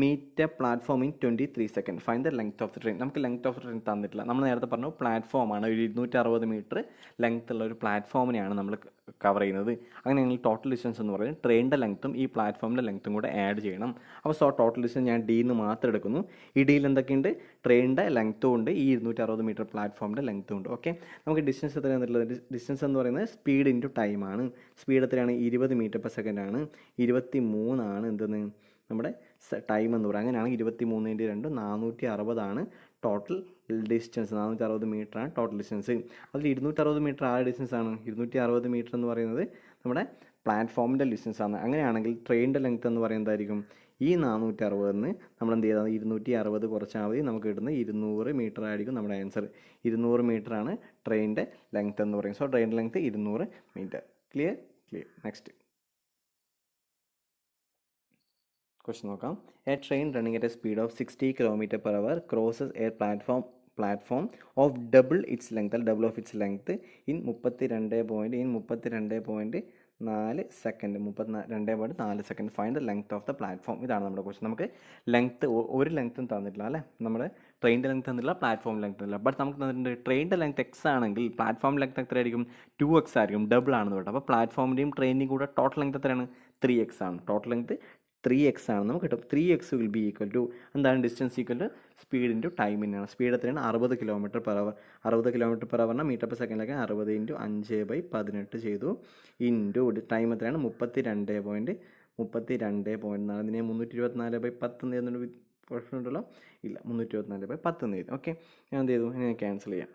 meet a platform in twenty three second fine the length of the train നമുക്ക് ലെങ്ത് ഓഫ് ട്രെയിൻ തന്നിട്ടില്ല നമ്മൾ നേരത്തെ പറഞ്ഞു പ്ലാറ്റ്ഫോമാണ് ഒരു ഇരുന്നൂറ്റി അറുപത് മീറ്റർ ലെങ്ത് ഉള്ള ഒരു പ്ലാറ്റ്ഫോമിനെയാണ് നമ്മൾ കവർ ചെയ്യുന്നത് അങ്ങനെ ഞങ്ങൾ ടോട്ടൽ ഡിസ്റ്റൻസ് എന്ന് പറയുന്നത് ട്രെയിനിൻ്റെ ലെങ്ത്തും ഈ പ്ലാറ്റ്ഫോമിൻ്റെ ലെങ്ത്തും കൂടെ ആഡ് ചെയ്യണം അപ്പോൾ സോ ടോട്ടൽ ഡിസ്റ്റൻസ് ഞാൻ ഡി എന്ന് മാത്രം എടുക്കുന്നു ഈ ഡിയിൽ എന്തൊക്കെയുണ്ട് ട്രെയിനിൻ്റെ ലെങ്ത്തും ഉണ്ട് ഈ ഇരുന്നൂറ്റി അറുപത് മീറ്റർ പ്ലാറ്റ്ഫോമിൻ്റെ ലെങ്ത്തും ഉണ്ട് ഓക്കെ നമുക്ക് ഡിസ്റ്റൻസ് എത്ര തന്നിട്ടുള്ളത് ഡിസ്റ്റൻസ് എന്ന് പറയുന്നത് സ്പീഡ് ഇൻറ്റു ടൈമാണ് സ്പീഡ് എത്രയാണ് ഇരുപത് മീറ്റർ പെർ സെക്കൻഡാണ് ഇരുപത്തി മൂന്നാണ് എന്തെന്ന് നമ്മുടെ ടൈം എന്ന് പറയുക അങ്ങനെയാണെങ്കിൽ ഇരുപത്തി മൂന്നിൻ്റെ രണ്ട് നാനൂറ്റി അറുപതാണ് ടോട്ടൽ ഡിസ്റ്റൻസ് നാനൂറ്റി അറുപത് മീറ്ററാണ് ടോട്ടൽ ഡിസ്റ്റൻസ് അതിൽ അറുപത് മീറ്റർ ആ ഡിസ്റ്റൻസ് ആണ് ഇരുന്നൂറ്റി അറുപത് മീറ്റർ എന്ന് പറയുന്നത് നമ്മുടെ പ്ലാറ്റ്ഫോമിൻ്റെ ഡിസ്റ്റൻസ് ആണ് അങ്ങനെയാണെങ്കിൽ ട്രെയിനിൻ്റെ ലെങ്ത് എന്ന് പറയുന്നതായിരിക്കും ഈ നാനൂറ്റി അറുപതിന് നമ്മൾ എന്ത് ചെയ്താൽ ഇരുന്നൂറ്റി അറുപത് കുറച്ചാൽ മതി നമുക്ക് കിട്ടുന്ന ഇരുന്നൂറ് മീറ്റർ ആയിരിക്കും നമ്മുടെ ആൻസർ ഇരുന്നൂറ് മീറ്ററാണ് ട്രെയിനിൻ്റെ ലെങ്ത് എന്ന് പറയും സോ ട്രെയിനിൻ്റെ ലെങ്ത് ഇരുന്നൂറ് metre clear clear next question നോക്കാം a train running at a speed of sixty kilometre per hour crosses a platform platform of double its length അല്ല double of its length in മുപ്പത്തി രണ്ട് point in മുപ്പത്തി രണ്ട് point നാല് second മുപ്പത്തി രണ്ടേ point നാല് second find length of the platform ഇതാണ് നമ്മുടെ ക്വസ്റ്റ്യൻ നമുക്ക് ലെങ്ത് ഒരു ലെങ്ത്തും തന്നിട്ടില്ല അല്ലേ നമ്മുടെ ട്രെയിൻ്റെ ലെങ്ത് തന്നിട്ടില്ല പ്ലാറ്റ്ഫോം ലെങ്ത് തന്നില്ല ബട്ട് നമുക്ക് തന്നിട്ടുണ്ട് ട്രെയിനിൻ്റെ ലെങ്ത് എക്സ് ആണെങ്കിൽ പ്ലാറ്റ്ഫോം ലെങ്ത് എത്രയായിരിക്കും ടു എക്സ് ആയിരിക്കും ഡബിൾ ആണെന്ന് പറഞ്ഞു അപ്പോൾ പ്ലാറ്റ്ഫോമിൻ്റെയും ട്രെയിനിൻ്റെയും കൂടെ ടോട്ടൽ ലെങ്ത് എത്രയാണ് ത്രീ എക്സ് ആണ് ടോട്ടൽ ലെങ്ത് ത്രീ എക്സ് ആണ് നമുക്ക് കിട്ടും three X will be equal to എന്താണ് distance equal to speed into ടൈമിനാണ് സ്പീഡ് എത്രയാണ് അറുപത് കിലോമീറ്റർ പെർ അവർ അറുപത് കിലോമീറ്റർ പെർ അവറിന് മീറ്റർ പെർ സെക്കൻഡിലേക്ക് അറുപത് ഇൻറ്റു അഞ്ച് ബൈ പതിനെട്ട് ചെയ്തു ഇൻറ്റു ടൈം എത്രയാണ് മുപ്പത്തി രണ്ട് പോയിൻറ്റ് മുപ്പത്തി രണ്ട് പോയിൻറ്റ് നാല് ഇതിനെ മുന്നൂറ്റി ഇരുപത്തിനാല് ബൈ പത്ത് എന്ന് പ്രശ്നം ഉണ്ടല്ലോ ഇല്ല മുന്നൂറ്റി ഇരുപത്തിനാല് ബൈ പത്ത് എന്ന് ചെയ്തു ഓക്കെ ഞാൻ എന്ത് ചെയ്തു ഞാൻ ക്യാൻസൽ ചെയ്യാം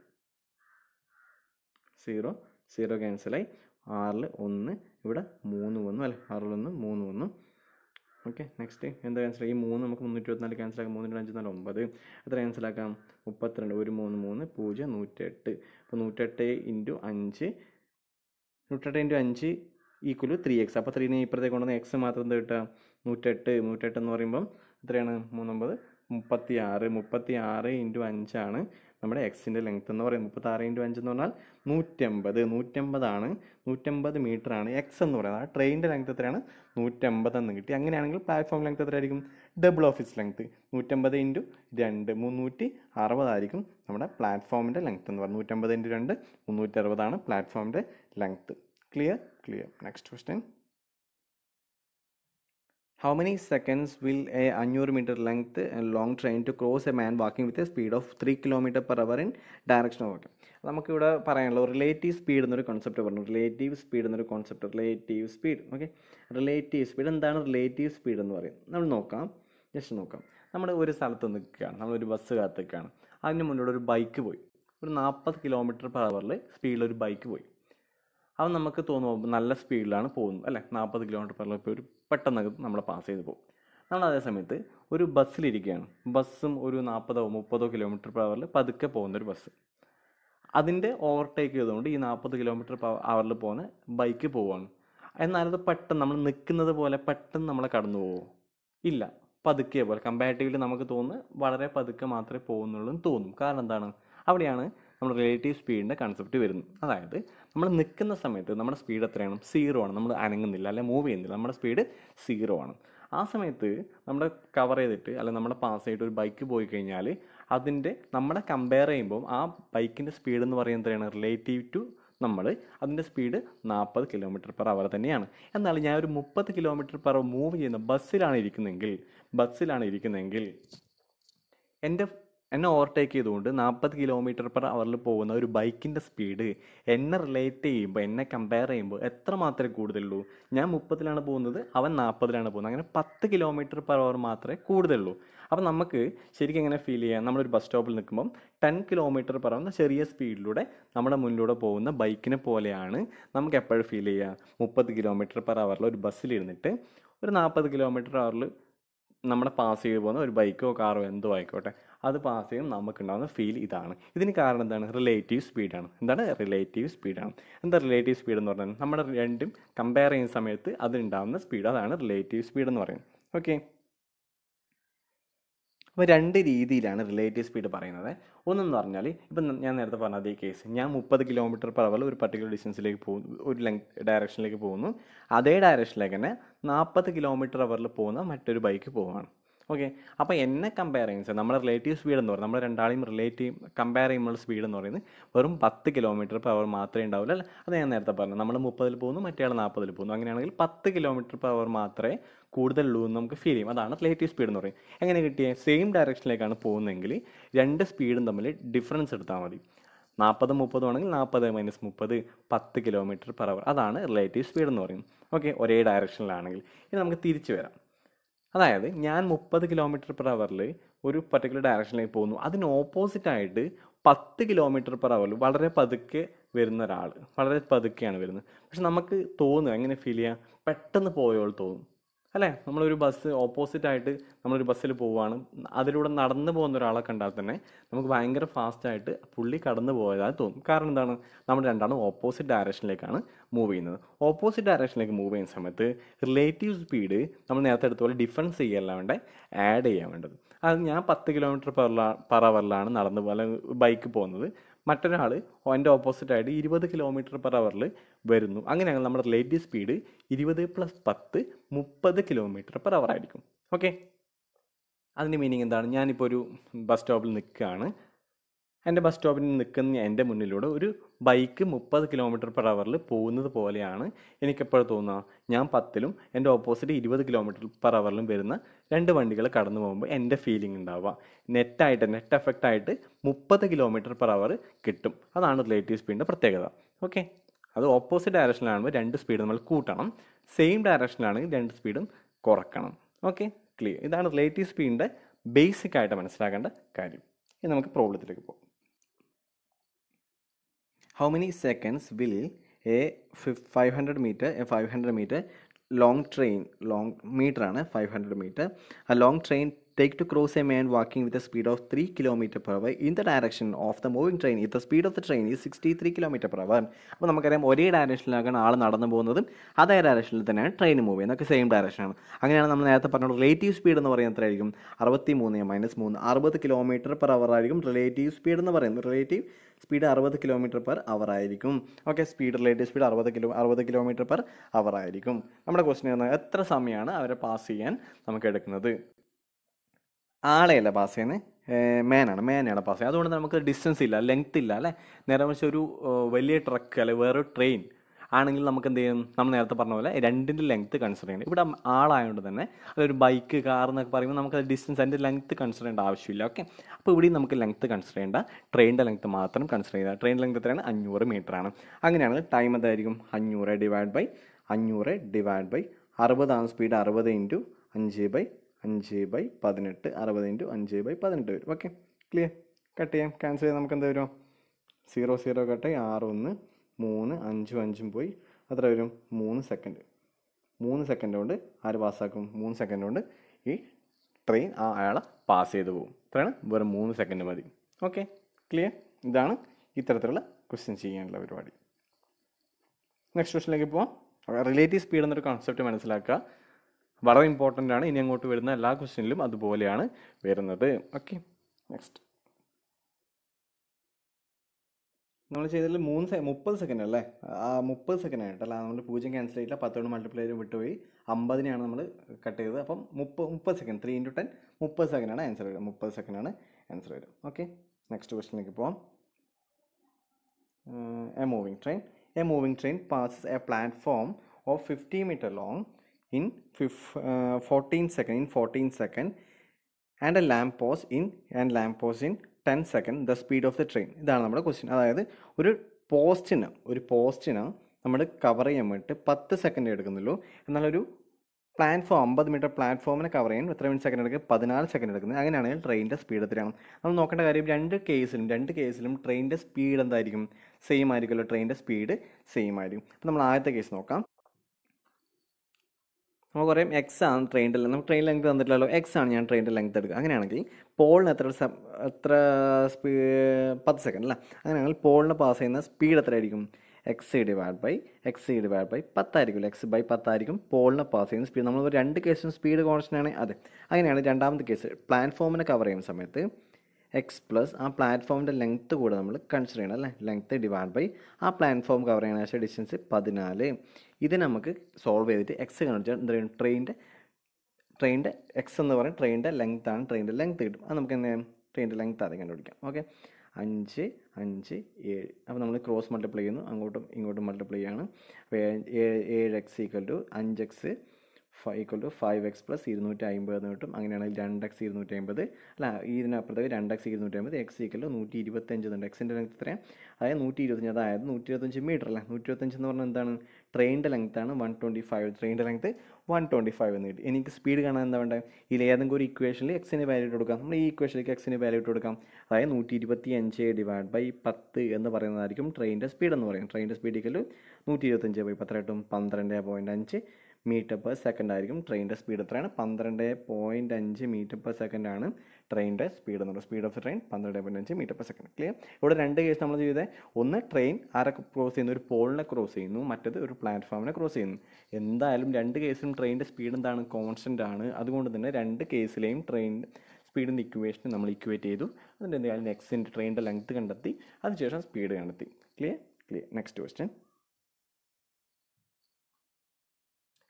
സീറോ സീറോ ക്യാൻസലായി ആറിൽ ഒന്ന് ഇവിടെ മൂന്ന് വന്നു അല്ലെ ആറിൽ ഒന്ന് മൂന്ന് വന്നു ഓക്കെ നെക്സ്റ്റ് എന്താ ക്യാൻസൽ ഈ മൂന്ന് നമുക്ക് മുന്നൂറ്റി ഇരുപത്തിനാല് ആക്കാം മൂന്ന് അഞ്ച് നാല് ഒമ്പത് എത്ര ആക്കാം മുപ്പത്തിരണ്ട് ഒരു മൂന്ന് മൂന്ന് പൂജ്യം നൂറ്റെട്ട് അപ്പോൾ നൂറ്റെട്ട് ഇൻറ്റു അഞ്ച് നൂറ്റെട്ട് ഇൻറ്റു അഞ്ച് ഈക്വൽ ത്രീ എക്സ് അപ്പോൾ ത്രീനെ ഇപ്പുറത്തേക്ക് കൊണ്ടുവന്ന് എക്സ് മാത്രം എന്ത് കിട്ടുക നൂറ്റെട്ട് നൂറ്റെട്ട് എന്ന് പറയുമ്പം എത്രയാണ് മൂന്നൊമ്പത് മുപ്പത്തി ആറ് മുപ്പത്തി ആറ് ഇൻറ്റു അഞ്ചാണ് നമ്മുടെ എക്സിൻ്റെ ലെങ്ത് എന്ന് പറയുന്നത് മുപ്പത്തി ആറ് ഇൻറ്റു അഞ്ച് എന്ന് പറഞ്ഞാൽ നൂറ്റമ്പത് നൂറ്റമ്പതാണ് നൂറ്റമ്പത് ആണ് എക്സ് എന്ന് പറയുന്നത് ആ ട്രെയിനിൻ്റെ ലെങ്ത് എത്രയാണ് നൂറ്റമ്പത് എന്ന് കിട്ടി അങ്ങനെയാണെങ്കിൽ പ്ലാറ്റ്ഫോം ലെങ്ത് എത്രയായിരിക്കും ഡബിൾ ഓഫീസ് ലെങ്ത് നൂറ്റമ്പത് ഇൻറ്റു രണ്ട് മുന്നൂറ്റി അറുപതായിരിക്കും നമ്മുടെ പ്ലാറ്റ്ഫോമിൻ്റെ ലെങ്ത് എന്ന് പറയുന്നത് നൂറ്റമ്പത് ഇൻറ്റു രണ്ട് മുന്നൂറ്റി അറുപതാണ് പ്ലാറ്റ്ഫോമിൻ്റെ length clear clear next question how many seconds will a അഞ്ഞൂറ് metre length long train to cross a man walking with a speed of three kilometre per hour in direction of of നമുക്കിവിടെ പറയാനുള്ള relative speed എന്നൊരു concept പറഞ്ഞു relative speed എന്നൊരു concept relative speed okay relative speed എന്താണ് relative speed എന്ന് പറയുന്നത് നമ്മൾ നോക്കാം ജസ്റ്റ് നോക്കാം നമ്മൾ ഒരു സ്ഥലത്ത് നിൽക്കുകയാണ് നമ്മളൊരു ബസ് കാത്ത് നിൽക്കുകയാണ് അതിന് മുന്നോട് ഒരു ബൈക്ക് പോയി ഒരു നാൽപ്പത് കിലോമീറ്റർ പെർ അവറിൽ സ്പീഡിൽ ഒരു ബൈക്ക് പോയി അത് നമുക്ക് തോന്നുമ്പോൾ നല്ല സ്പീഡിലാണ് പോകുന്നത് അല്ലേ നാൽപ്പത് കിലോമീറ്റർ പെർ അവർ ഒരു പെട്ടെന്ന് നമ്മൾ പാസ് ചെയ്ത് പോകും നമ്മൾ അതേ സമയത്ത് ഒരു ബസ്സിലിരിക്കുകയാണ് ബസ്സും ഒരു നാൽപ്പതോ മുപ്പതോ കിലോമീറ്റർ പെർ അവറിൽ പതുക്കെ പോകുന്ന ഒരു ബസ് അതിൻ്റെ ഓവർടേക്ക് ചെയ്തുകൊണ്ട് ഈ നാൽപ്പത് കിലോമീറ്റർ അവറിൽ പോകുന്ന ബൈക്ക് പോവുകയാണ് എന്നാലത് പെട്ടെന്ന് നമ്മൾ നിൽക്കുന്നത് പോലെ പെട്ടെന്ന് നമ്മളെ കടന്നു പോകുമോ ഇല്ല പതുക്കെ പോലെ കമ്പാരിറ്റീവ്ലി നമുക്ക് തോന്നുന്നു വളരെ പതുക്കെ മാത്രമേ പോകുന്നുള്ളൂ എന്ന് തോന്നും കാരണം എന്താണ് അവിടെയാണ് നമ്മൾ റിലേറ്റീവ് സ്പീഡിൻ്റെ കൺസെപ്റ്റ് വരുന്നു അതായത് നമ്മൾ നിൽക്കുന്ന സമയത്ത് നമ്മുടെ സ്പീഡ് എത്രയാണ് സീറോ ആണ് നമ്മൾ അനങ്ങുന്നില്ല അല്ലെങ്കിൽ മൂവ് ചെയ്യുന്നില്ല നമ്മുടെ സ്പീഡ് സീറോ ആണ് ആ സമയത്ത് നമ്മുടെ കവർ ചെയ്തിട്ട് അല്ലെങ്കിൽ നമ്മുടെ പാസ് ചെയ്തിട്ട് ഒരു ബൈക്ക് പോയി കഴിഞ്ഞാൽ അതിൻ്റെ നമ്മളെ കമ്പയർ ചെയ്യുമ്പോൾ ആ ബൈക്കിൻ്റെ സ്പീഡ് എന്ന് പറയുന്നത് എത്രയാണ് റിലേറ്റീവ് ടു നമ്മൾ അതിൻ്റെ സ്പീഡ് നാൽപ്പത് കിലോമീറ്റർ പെർ അവർ തന്നെയാണ് എന്നാൽ ഞാൻ ഒരു മുപ്പത് കിലോമീറ്റർ പെർ മൂവ് ചെയ്യുന്ന ബസ്സിലാണ് ഇരിക്കുന്നതെങ്കിൽ ബസ്സിലാണ് ഇരിക്കുന്നതെങ്കിൽ എൻ്റെ എന്നെ ഓവർടേക്ക് ചെയ്തുകൊണ്ട് നാൽപ്പത് കിലോമീറ്റർ പെർ അവറിൽ പോകുന്ന ഒരു ബൈക്കിൻ്റെ സ്പീഡ് എന്നെ റിലേറ്റ് ചെയ്യുമ്പോൾ എന്നെ കമ്പയർ ചെയ്യുമ്പോൾ എത്ര മാത്രമേ കൂടുതലുള്ളൂ ഞാൻ മുപ്പതിലാണ് പോകുന്നത് അവൻ നാൽപ്പതിലാണ് പോകുന്നത് അങ്ങനെ പത്ത് കിലോമീറ്റർ പെർ അവർ മാത്രമേ കൂടുതലുള്ളൂ അപ്പോൾ നമുക്ക് ശരിക്കും എങ്ങനെ ഫീൽ ചെയ്യാം നമ്മളൊരു ബസ് സ്റ്റോപ്പിൽ നിൽക്കുമ്പം ടെൻ കിലോമീറ്റർ പെർ അവർ ചെറിയ സ്പീഡിലൂടെ നമ്മുടെ മുന്നിലൂടെ പോകുന്ന ബൈക്കിനെ പോലെയാണ് നമുക്ക് എപ്പോഴും ഫീൽ ചെയ്യുക മുപ്പത് കിലോമീറ്റർ പെർ അവറിൽ ഒരു ബസ്സിലിരുന്നിട്ട് ഒരു നാൽപ്പത് കിലോമീറ്റർ അവറിൽ നമ്മളെ പാസ് ചെയ്ത് പോകുന്ന ഒരു ബൈക്കോ കാറോ എന്തോ ആയിക്കോട്ടെ അത് പാസ് ചെയ്യും നമുക്കുണ്ടാകുന്ന ഫീൽ ഇതാണ് ഇതിന് കാരണം എന്താണ് റിലേറ്റീവ് സ്പീഡാണ് എന്താണ് റിലേറ്റീവ് സ്പീഡാണ് എന്താ റിലേറ്റീവ് സ്പീഡ് എന്ന് പറഞ്ഞാൽ നമ്മുടെ രണ്ടും കമ്പയർ ചെയ്യുന്ന സമയത്ത് ഉണ്ടാകുന്ന സ്പീഡ് അതാണ് റിലേറ്റീവ് സ്പീഡ് എന്ന് പറയുന്നത് ഓക്കെ അപ്പോൾ രണ്ട് രീതിയിലാണ് റിലേറ്റീവ് സ്പീഡ് പറയുന്നത് ഒന്നെന്ന് പറഞ്ഞാൽ ഇപ്പം ഞാൻ നേരത്തെ പറഞ്ഞ അതേ കേസ് ഞാൻ മുപ്പത് കിലോമീറ്റർ പെർ അവർ ഒരു പർട്ടിക്കുലർ ഡിസ്റ്റൻസിലേക്ക് പോകുന്നു ഒരു ലെങ് ഡയറക്ഷനിലേക്ക് പോകുന്നു അതേ ഡയറക്ഷനിലേക്ക് തന്നെ നാൽപ്പത് കിലോമീറ്റർ അവറിൽ പോകുന്ന മറ്റൊരു ബൈക്ക് പോവുകയാണ് ഓക്കെ അപ്പോൾ എന്നെ കമ്പയർ ചെയ്യുന്നത് നമ്മുടെ റിലേറ്റീവ് സ്പീഡ് എന്ന് പറയുന്നത് നമ്മൾ രണ്ടാളെയും റിലേറ്റീവ് കമ്പയർ ചെയ്യുമ്പോൾ സ്പീഡ് എന്ന് പറയുന്നത് വെറും പത്ത് കിലോമീറ്റർ പെർ അവർ മാത്രമേ ഉണ്ടാവില്ല അത് ഞാൻ നേരത്തെ പറഞ്ഞു നമ്മൾ മുപ്പതിൽ പോകുന്നു മറ്റേയാൾ നാൽപ്പതിൽ പോകുന്നു അങ്ങനെയാണെങ്കിൽ പത്ത് കിലോമീറ്റർ പെർ അവർ മാത്രമേ കൂടുതലുള്ളൂ എന്ന് നമുക്ക് ഫീൽ ചെയ്യും അതാണ് റിലേറ്റീവ് സ്പീഡ് എന്ന് പറയുന്നത് എങ്ങനെ കിട്ടിയ സെയിം ഡയറക്ഷനിലേക്കാണ് പോകുന്നതെങ്കിൽ രണ്ട് സ്പീഡും തമ്മിൽ ഡിഫറൻസ് എടുത്താൽ മതി നാൽപ്പത് മുപ്പതും ആണെങ്കിൽ നാൽപ്പത് മൈനസ് മുപ്പത് പത്ത് കിലോമീറ്റർ പെർ അവർ അതാണ് റിലേറ്റീവ് സ്പീഡ് എന്ന് പറയുന്നത് ഓക്കെ ഒരേ ഡയറക്ഷനിലാണെങ്കിൽ ഇനി നമുക്ക് തിരിച്ചു വരാം അതായത് ഞാൻ മുപ്പത് കിലോമീറ്റർ പെർ അവറിൽ ഒരു പർട്ടിക്കുലർ ഡയറക്ഷനിലേക്ക് പോകുന്നു അതിന് ഓപ്പോസിറ്റായിട്ട് പത്ത് കിലോമീറ്റർ പെർ അവറിൽ വളരെ പതുക്കെ വരുന്ന ഒരാൾ വളരെ പതുക്കെയാണ് വരുന്നത് പക്ഷെ നമുക്ക് തോന്നുക എങ്ങനെ ഫീൽ ചെയ്യാം പെട്ടെന്ന് പോയോൾ തോന്നും അല്ലേ നമ്മളൊരു ബസ് ഓപ്പോസിറ്റ് ആയിട്ട് നമ്മളൊരു ബസ്സിൽ പോവുകയാണ് അതിലൂടെ നടന്നു പോകുന്ന ഒരാളെ കണ്ടാൽ തന്നെ നമുക്ക് ഭയങ്കര ഫാസ്റ്റായിട്ട് പുള്ളി കടന്നു പോയതായി തോന്നും കാരണം എന്താണ് നമ്മൾ രണ്ടാളും ഓപ്പോസിറ്റ് ഡയറക്ഷനിലേക്കാണ് മൂവ് ചെയ്യുന്നത് ഓപ്പോസിറ്റ് ഡയറക്ഷനിലേക്ക് മൂവ് ചെയ്യുന്ന സമയത്ത് റിലേറ്റീവ് സ്പീഡ് നമ്മൾ നേരത്തെ എടുത്തപോലെ ഡിഫൻസ് ഡിഫറൻസ് ചെയ്യല്ല വേണ്ടേ ആഡ് ചെയ്യാൻ വേണ്ടത് അത് ഞാൻ പത്ത് കിലോമീറ്റർ പെർ പെർ അവറിലാണ് നടന്ന് പോലെ ബൈക്ക് പോകുന്നത് മറ്റൊരാൾ എൻ്റെ ഓപ്പോസിറ്റായിട്ട് ഇരുപത് കിലോമീറ്റർ പെർ അവറിൽ വരുന്നു അങ്ങനെയാണെങ്കിൽ നമ്മുടെ റിലേറ്റീവ് സ്പീഡ് ഇരുപത് പ്ലസ് പത്ത് മുപ്പത് കിലോമീറ്റർ പെർ അവർ ആയിരിക്കും ഓക്കെ അതിൻ്റെ മീനിങ് എന്താണ് ഞാനിപ്പോൾ ഒരു ബസ് സ്റ്റോപ്പിൽ നിൽക്കുകയാണ് എൻ്റെ ബസ് സ്റ്റോപ്പിൽ നിൽക്കുന്ന എൻ്റെ മുന്നിലൂടെ ഒരു ബൈക്ക് മുപ്പത് കിലോമീറ്റർ പെർ അവറിൽ പോകുന്നത് പോലെയാണ് എനിക്കെപ്പോഴും തോന്നുക ഞാൻ പത്തിലും എൻ്റെ ഓപ്പോസിറ്റ് ഇരുപത് കിലോമീറ്റർ പെർ അവറിലും വരുന്ന രണ്ട് വണ്ടികൾ കടന്നു പോകുമ്പോൾ എൻ്റെ ഫീലിംഗ് ഉണ്ടാവുക നെറ്റായിട്ട് നെറ്റ് എഫക്റ്റ് ആയിട്ട് മുപ്പത് കിലോമീറ്റർ പെർ അവർ കിട്ടും അതാണ് റിലേറ്റീവ് സ്പീഡിൻ്റെ പ്രത്യേകത ഓക്കെ അത് ഓപ്പോസിറ്റ് ഡയറക്ഷനിലാണെങ്കിൽ രണ്ട് സ്പീഡ് നമ്മൾ കൂട്ടണം സെയിം ഡയറക്ഷനിലാണെങ്കിൽ രണ്ട് സ്പീഡും കുറക്കണം ഓക്കെ ക്ലിയർ ഇതാണ് റിലേറ്റീവ് സ്പീഡിൻ്റെ ബേസിക് ആയിട്ട് മനസ്സിലാക്കേണ്ട കാര്യം ഇനി നമുക്ക് പ്രോബ്ലത്തിലേക്ക് പോകാം how many seconds will a 500 meter a 500 meter long train long meter ആണ് 500 meter a long train take to cross a man walking with a speed of 3 km per hour in the direction of the moving train if the speed of the train is 63 km per hour അപ്പോൾ നമുക്കറിയാം ഒരേ ഡയറക്ഷനിലാണ് ആൾ നടന്നു പോകുന്നതും അതേ ഡയറക്ഷനിൽ തന്നെയാണ് train move ചെയ്യുന്നത് ഒക്കെ സെയിം ഡയറക്ഷനാണ് അങ്ങനെയാണ് നമ്മൾ നേരത്തെ പറഞ്ഞത് റിലേറ്റീവ് സ്പീഡ് എന്ന് പറയുന്നത് എത്രയായിരിക്കും അറുപത്തി മൂന്ന് മൈനസ് മൂന്ന് അറുപത് കിലോമീറ്റർ പെർ അവർ ആയിരിക്കും റിലേറ്റീവ് സ്പീഡ് എന്ന് പറയുന്നത് റിലേറ്റീവ് സ്പീഡ് അറുപത് കിലോമീറ്റർ പെർ അവർ ആയിരിക്കും ഓക്കെ സ്പീഡ് റിലേറ്റീവ് സ്പീഡ് അറുപത് കിലോ അറുപത് കിലോമീറ്റർ പെർ അവർ ആയിരിക്കും നമ്മുടെ ക്വസ്റ്റ്യൻ എന്നാൽ എത്ര സമയമാണ് അവരെ പാസ് ചെയ്യാൻ നമുക്ക് എടുക്കുന്നത് ആളെയല്ല പാസ് ചെയ്യുന്നത് മേനാണ് മേനാണ് പാസ് ചെയ്യുന്നത് അതുകൊണ്ട് നമുക്ക് ഡിസ്റ്റൻസ് ഇല്ല ലെങ്ത് ഇല്ല അല്ലേ നേരെ ഒരു വലിയ ട്രക്ക് അല്ലെങ്കിൽ വേറൊരു ട്രെയിൻ ആണെങ്കിൽ നമുക്ക് എന്ത് ചെയ്യും നമ്മൾ നേരത്തെ പറഞ്ഞ പോലെ രണ്ടിൻ്റെ ലെങ്ത്ത് കൺസിഡർ ചെയ്യണം ഇവിടെ ആളായതുകൊണ്ട് തന്നെ അതൊരു ബൈക്ക് കാർ എന്നൊക്കെ പറയുമ്പോൾ നമുക്ക് ഡിസ്റ്റൻസ് അതിൻ്റെ ലെങ്ത്ത് കൺസിഡർ ചെയ്യേണ്ട ആവശ്യമില്ല ഓക്കെ അപ്പോൾ ഇവിടെയും നമുക്ക് ലെങ്ത്ത് കൺസിഡർ ചെയ്യേണ്ട ട്രെയിനിൻ്റെ ലെങ്ത്ത് മാത്രം കൺസിഡർ ചെയ്യുക ട്രെയിൻ ലെങ്ത് എത്രയാണ് അഞ്ഞൂറ് മീറ്റർ ആണ് അങ്ങനെയാണെങ്കിൽ ടൈം എന്തായിരിക്കും അഞ്ഞൂറ് ഡിവൈഡ് ബൈ അഞ്ഞൂറ് ഡിവൈഡ് ബൈ അറുപതാണ് സ്പീഡ് അറുപത് ഇൻറ്റു അഞ്ച് ബൈ അഞ്ച് ബൈ പതിനെട്ട് അറുപത് ഇൻറ്റു അഞ്ച് ബൈ പതിനെട്ട് വരും ഓക്കെ ക്ലിയർ കട്ട് ചെയ്യാം ക്യാൻസൽ ചെയ്യാം നമുക്ക് എന്താ വരുമോ സീറോ സീറോ കട്ട് ആറ് ഒന്ന് മൂന്ന് അഞ്ചും അഞ്ചും പോയി അത്ര വരും മൂന്ന് സെക്കൻഡ് മൂന്ന് സെക്കൻഡ് കൊണ്ട് ആര് പാസ്സാക്കും മൂന്ന് സെക്കൻഡ് കൊണ്ട് ഈ ട്രെയിൻ ആ അയാളെ പാസ് ചെയ്ത് പോകും ഇത്രയാണ് വെറും മൂന്ന് സെക്കൻഡ് മതി ഓക്കെ ക്ലിയർ ഇതാണ് ഇത്തരത്തിലുള്ള ക്വസ്റ്റ്യൻ ചെയ്യാനുള്ള പരിപാടി നെക്സ്റ്റ് ക്വസ്റ്റിലേക്ക് പോവാം റിലേറ്റീവ് സ്പീഡ് എന്നൊരു കോൺസെപ്റ്റ് മനസ്സിലാക്കുക വളരെ ഇമ്പോർട്ടൻ്റ് ആണ് ഇനി അങ്ങോട്ട് വരുന്ന എല്ലാ ക്വസ്റ്റ്യനിലും അതുപോലെയാണ് വരുന്നത് ഓക്കെ നെക്സ്റ്റ് നമ്മൾ ചെയ്തതിൽ മൂന്ന് സെ മുപ്പത് സെക്കൻഡ് അല്ലേ ആ മുപ്പത് സെക്കൻഡ് ആയിട്ടല്ല നമ്മൾ പൂജ്യം ക്യാൻസൽ ചെയ്തില്ല പത്തോട് മൾട്ടിപ്ലൈയിൽ വിട്ടുപോയി അമ്പതിനെയാണ് നമ്മൾ കട്ട് ചെയ്തത് അപ്പം മുപ്പത് മുപ്പത് സെക്കൻഡ് ത്രീ ഇൻറ്റു ടെൻ മുപ്പത് സെക്കൻഡാണ് ആൻസർ വരുന്നത് മുപ്പത് സെക്കൻഡാണ് ആൻസർ വരുന്നത് ഓക്കെ നെക്സ്റ്റ് ക്വസ്റ്റിനിലേക്ക് പോവാം a moving train a moving train passes a platform of fifty metre long in fif fourteen second in fourteen second and a lamp post in and lamp post in ten second the speed of the train ഇതാണ് നമ്മുടെ question അതായത് ഒരു പോസ്റ്റിന് ഒരു പോസ്റ്റിന് നമ്മൾ cover ചെയ്യാൻ വേണ്ടിയിട്ട് പത്ത് സെക്കൻഡ് എടുക്കുന്നുള്ളൂ എന്നാൽ ഒരു പ്ലാറ്റ്ഫോം അമ്പത് മീറ്റർ പ്ലാറ്റ്ഫോമിനെ കവർ ചെയ്യാൻ എത്ര മിനിറ്റ് സെക്കൻഡ് എടുക്കും പതിനാല് സെക്കൻഡ് എടുക്കുന്നത് അങ്ങനെയാണെങ്കിൽ ട്രെയിനിൻ്റെ സ്പീഡ് എത്രയാണ് നമ്മൾ നോക്കേണ്ട കാര്യം രണ്ട് കേസിലും രണ്ട് കേസിലും ട്രെയിനിൻ്റെ സ്പീഡ് എന്തായിരിക്കും സെയിം ആയിരിക്കുമല്ലോ ട്രെയിനിൻ്റെ സ്പീഡ് സെയിം ആയിരിക്കും അപ്പോൾ നമ്മൾ ആദ്യത്തെ കേസ് നോക്കാം നമുക്ക് പറയും എക്സ് ആണ് ട്രെയിനിൻ്റെ ലെങ്ത് നമുക്ക് ട്രെയിൻ ലെങ്ത് തന്നിട്ടില്ലല്ലോ എക്സ് ആണ് ഞാൻ ട്രെയിനിൻ്റെ ലെങ്ത് എടുക്കുക അങ്ങനെയാണെങ്കിൽ പോളിന് എത്ര എത്ര സ്പീ പത്ത് സെക്കൻഡ് അല്ല അങ്ങനെയാണെങ്കിൽ പോളിന് പാസ് ചെയ്യുന്ന സ്പീഡ് ആയിരിക്കും X divide by X divide by പത്തായിരിക്കും എക്സ് ബൈ പത്തായിരിക്കും പോളിന് പാസ് ചെയ്യുന്ന സ്പീഡ് നമ്മൾ രണ്ട് കേസും സ്പീഡ് കോൺസ്റ്റൻ്റ് ആണ് അതെ അങ്ങനെയാണ് രണ്ടാമത്തെ കേസ് പ്ലാറ്റ്ഫോമിനെ കവർ ചെയ്യുന്ന സമയത്ത് എക്സ് പ്ലസ് ആ പ്ലാറ്റ്ഫോമിൻ്റെ ലെങ്ത്ത് കൂടെ നമ്മൾ കൺസിഡർ ചെയ്യണം അല്ലേ ലെങ്ത്ത് ഡിവൈഡ് ബൈ ആ പ്ലാറ്റ്ഫോം കവർ ചെയ്യുന്ന ശേഷം ഡിസ്റ്റൻസ് പതിനാല് ഇത് നമുക്ക് സോൾവ് ചെയ്തിട്ട് എക്സ് കണ്ടുപിടിച്ചാൽ എന്താ പറയുക ട്രെയിനിൻ്റെ ട്രെയിനിൻ്റെ എക്സ് എന്ന് പറയും ട്രെയിനിൻ്റെ ലെങ്ത് ആണ് ട്രെയിനിൻ്റെ ലെങ്ത്ത് കിട്ടും അത് നമുക്ക് എന്ത് ട്രെയിനിൻ്റെ ലെങ്ത്ത് ആദ്യം കണ്ടുപിടിക്കാം ഓക്കെ അഞ്ച് അഞ്ച് ഏഴ് അപ്പോൾ നമ്മൾ ക്രോസ് മൾട്ടിപ്ലൈ ചെയ്യുന്നു അങ്ങോട്ടും ഇങ്ങോട്ടും മൾട്ടിപ്ലൈ ചെയ്യാണ് അപ്പോൾ ഏഴ് എക്സ് ഈക്വൽ ടു അഞ്ച് X five equal to five X plus ഇരുന്നൂറ്റി അമ്പത് എന്ന് കിട്ടും അങ്ങനെയാണെങ്കിൽ രണ്ട് എക്സ് ഇരുന്നൂറ്റി അമ്പത് അല്ല ഇതിനപ്പുറത്തേക്ക് രണ്ട് എക്സ് ഇരുന്നൂറ്റി അമ്പത് എക്സ് ഈക്വൽ ടു നൂറ്റി ഇരുപത്തഞ്ച് ഉണ്ട് എക്സിൻ്റെ ലെങ്ത് എത്രയാണ് അതായത് നൂറ്റി ഇരുപത്തഞ്ച് അതായത് നൂറ്റി ഇരുപത്തഞ്ച് മീറ്റർ അല്ല നൂറ്റി ഇരുപത്തഞ്ച് എന്ന് പറഞ്ഞാൽ എന്താണ് ട്രെയിനിൻ്റെ ലെങ്ത്താണ് വൺ ട്വൻറ്റി ഫൈവ് ട്രെയിനിൻ്റെ ലെങ്ത് വൺ ട്വൻറ്റി ഫൈവ് എന്ന് കിട്ടി എനിക്ക് സ്പീഡ് കാണാൻ എന്താ വേണ്ടത് ഇതിൽ ഏതെങ്കിലും ഒരു ഇക്വേഷനിൽ എക്സിന് വാല്യൂ ഇട്ട് കൊടുക്കാം നമ്മൾ ഈ ഇക്വേഷനിലേക്ക് എക്സിന് വാല്യൂ ഇട്ട് കൊടുക്കാം അതായത് നൂറ്റി ഇരുപത്തി അഞ്ച് ഡിവൈഡ് ബൈ പത്ത് എന്ന് പറയുന്നതായിരിക്കും ട്രെയിനിൻ്റെ സ്പീഡ് എന്ന് പറയും ട്രെയിനിൻ്റെ സ്പീഡ് സ്പീഡിക്കൽ നൂറ്റി ഇരുപത്തഞ്ച് ബൈ പത്ത് എട്ടും പന്ത്രണ്ട് പോയിൻറ്റ് അഞ്ച് മീറ്റർ പെർ സെക്കൻഡ് ആയിരിക്കും ട്രെയിനിൻ്റെ സ്പീഡ് എത്രയാണ് പന്ത്രണ്ട് പോയിൻറ്റ് അഞ്ച് മീറ്റർ പെർ സെക്കൻഡ് ആണ് ട്രെയിനിൻ്റെ സ്പീഡ് എന്ന് പറയുന്നത് സ്പീഡ് ഓഫ് ട്രെയിൻ പന്ത്രണ്ട് പോയിൻറ്റ് അഞ്ച് മീറ്റർ പെർ സെക്കൻഡ് ക്ലിയർ ഇവിടെ രണ്ട് കേസ് നമ്മൾ ചെയ്തത് ഒന്ന് ട്രെയിൻ ആരെ ക്രോസ് ചെയ്യുന്നു ഒരു പോളിനെ ക്രോസ് ചെയ്യുന്നു മറ്റത് ഒരു പ്ലാറ്റ്ഫോമിനെ ക്രോസ് ചെയ്യുന്നു എന്തായാലും രണ്ട് കേസിലും ട്രെയിനിൻ്റെ സ്പീഡ് എന്താണ് കോൺസ്റ്റൻ്റ് ആണ് അതുകൊണ്ട് തന്നെ രണ്ട് കേസിലെയും ട്രെയിൻ സ്പീഡിൻ്റെ ഇക്വേഷൻ നമ്മൾ ഇക്വേറ്റ് ചെയ്തു അതിൻ്റെ എന്തായാലും എക്സിൻ്റെ ട്രെയിനിൻ്റെ ലെങ്ത് കണ്ടെത്തി അതിനുശേഷം സ്പീഡ് കണ്ടെത്തി clear clear next question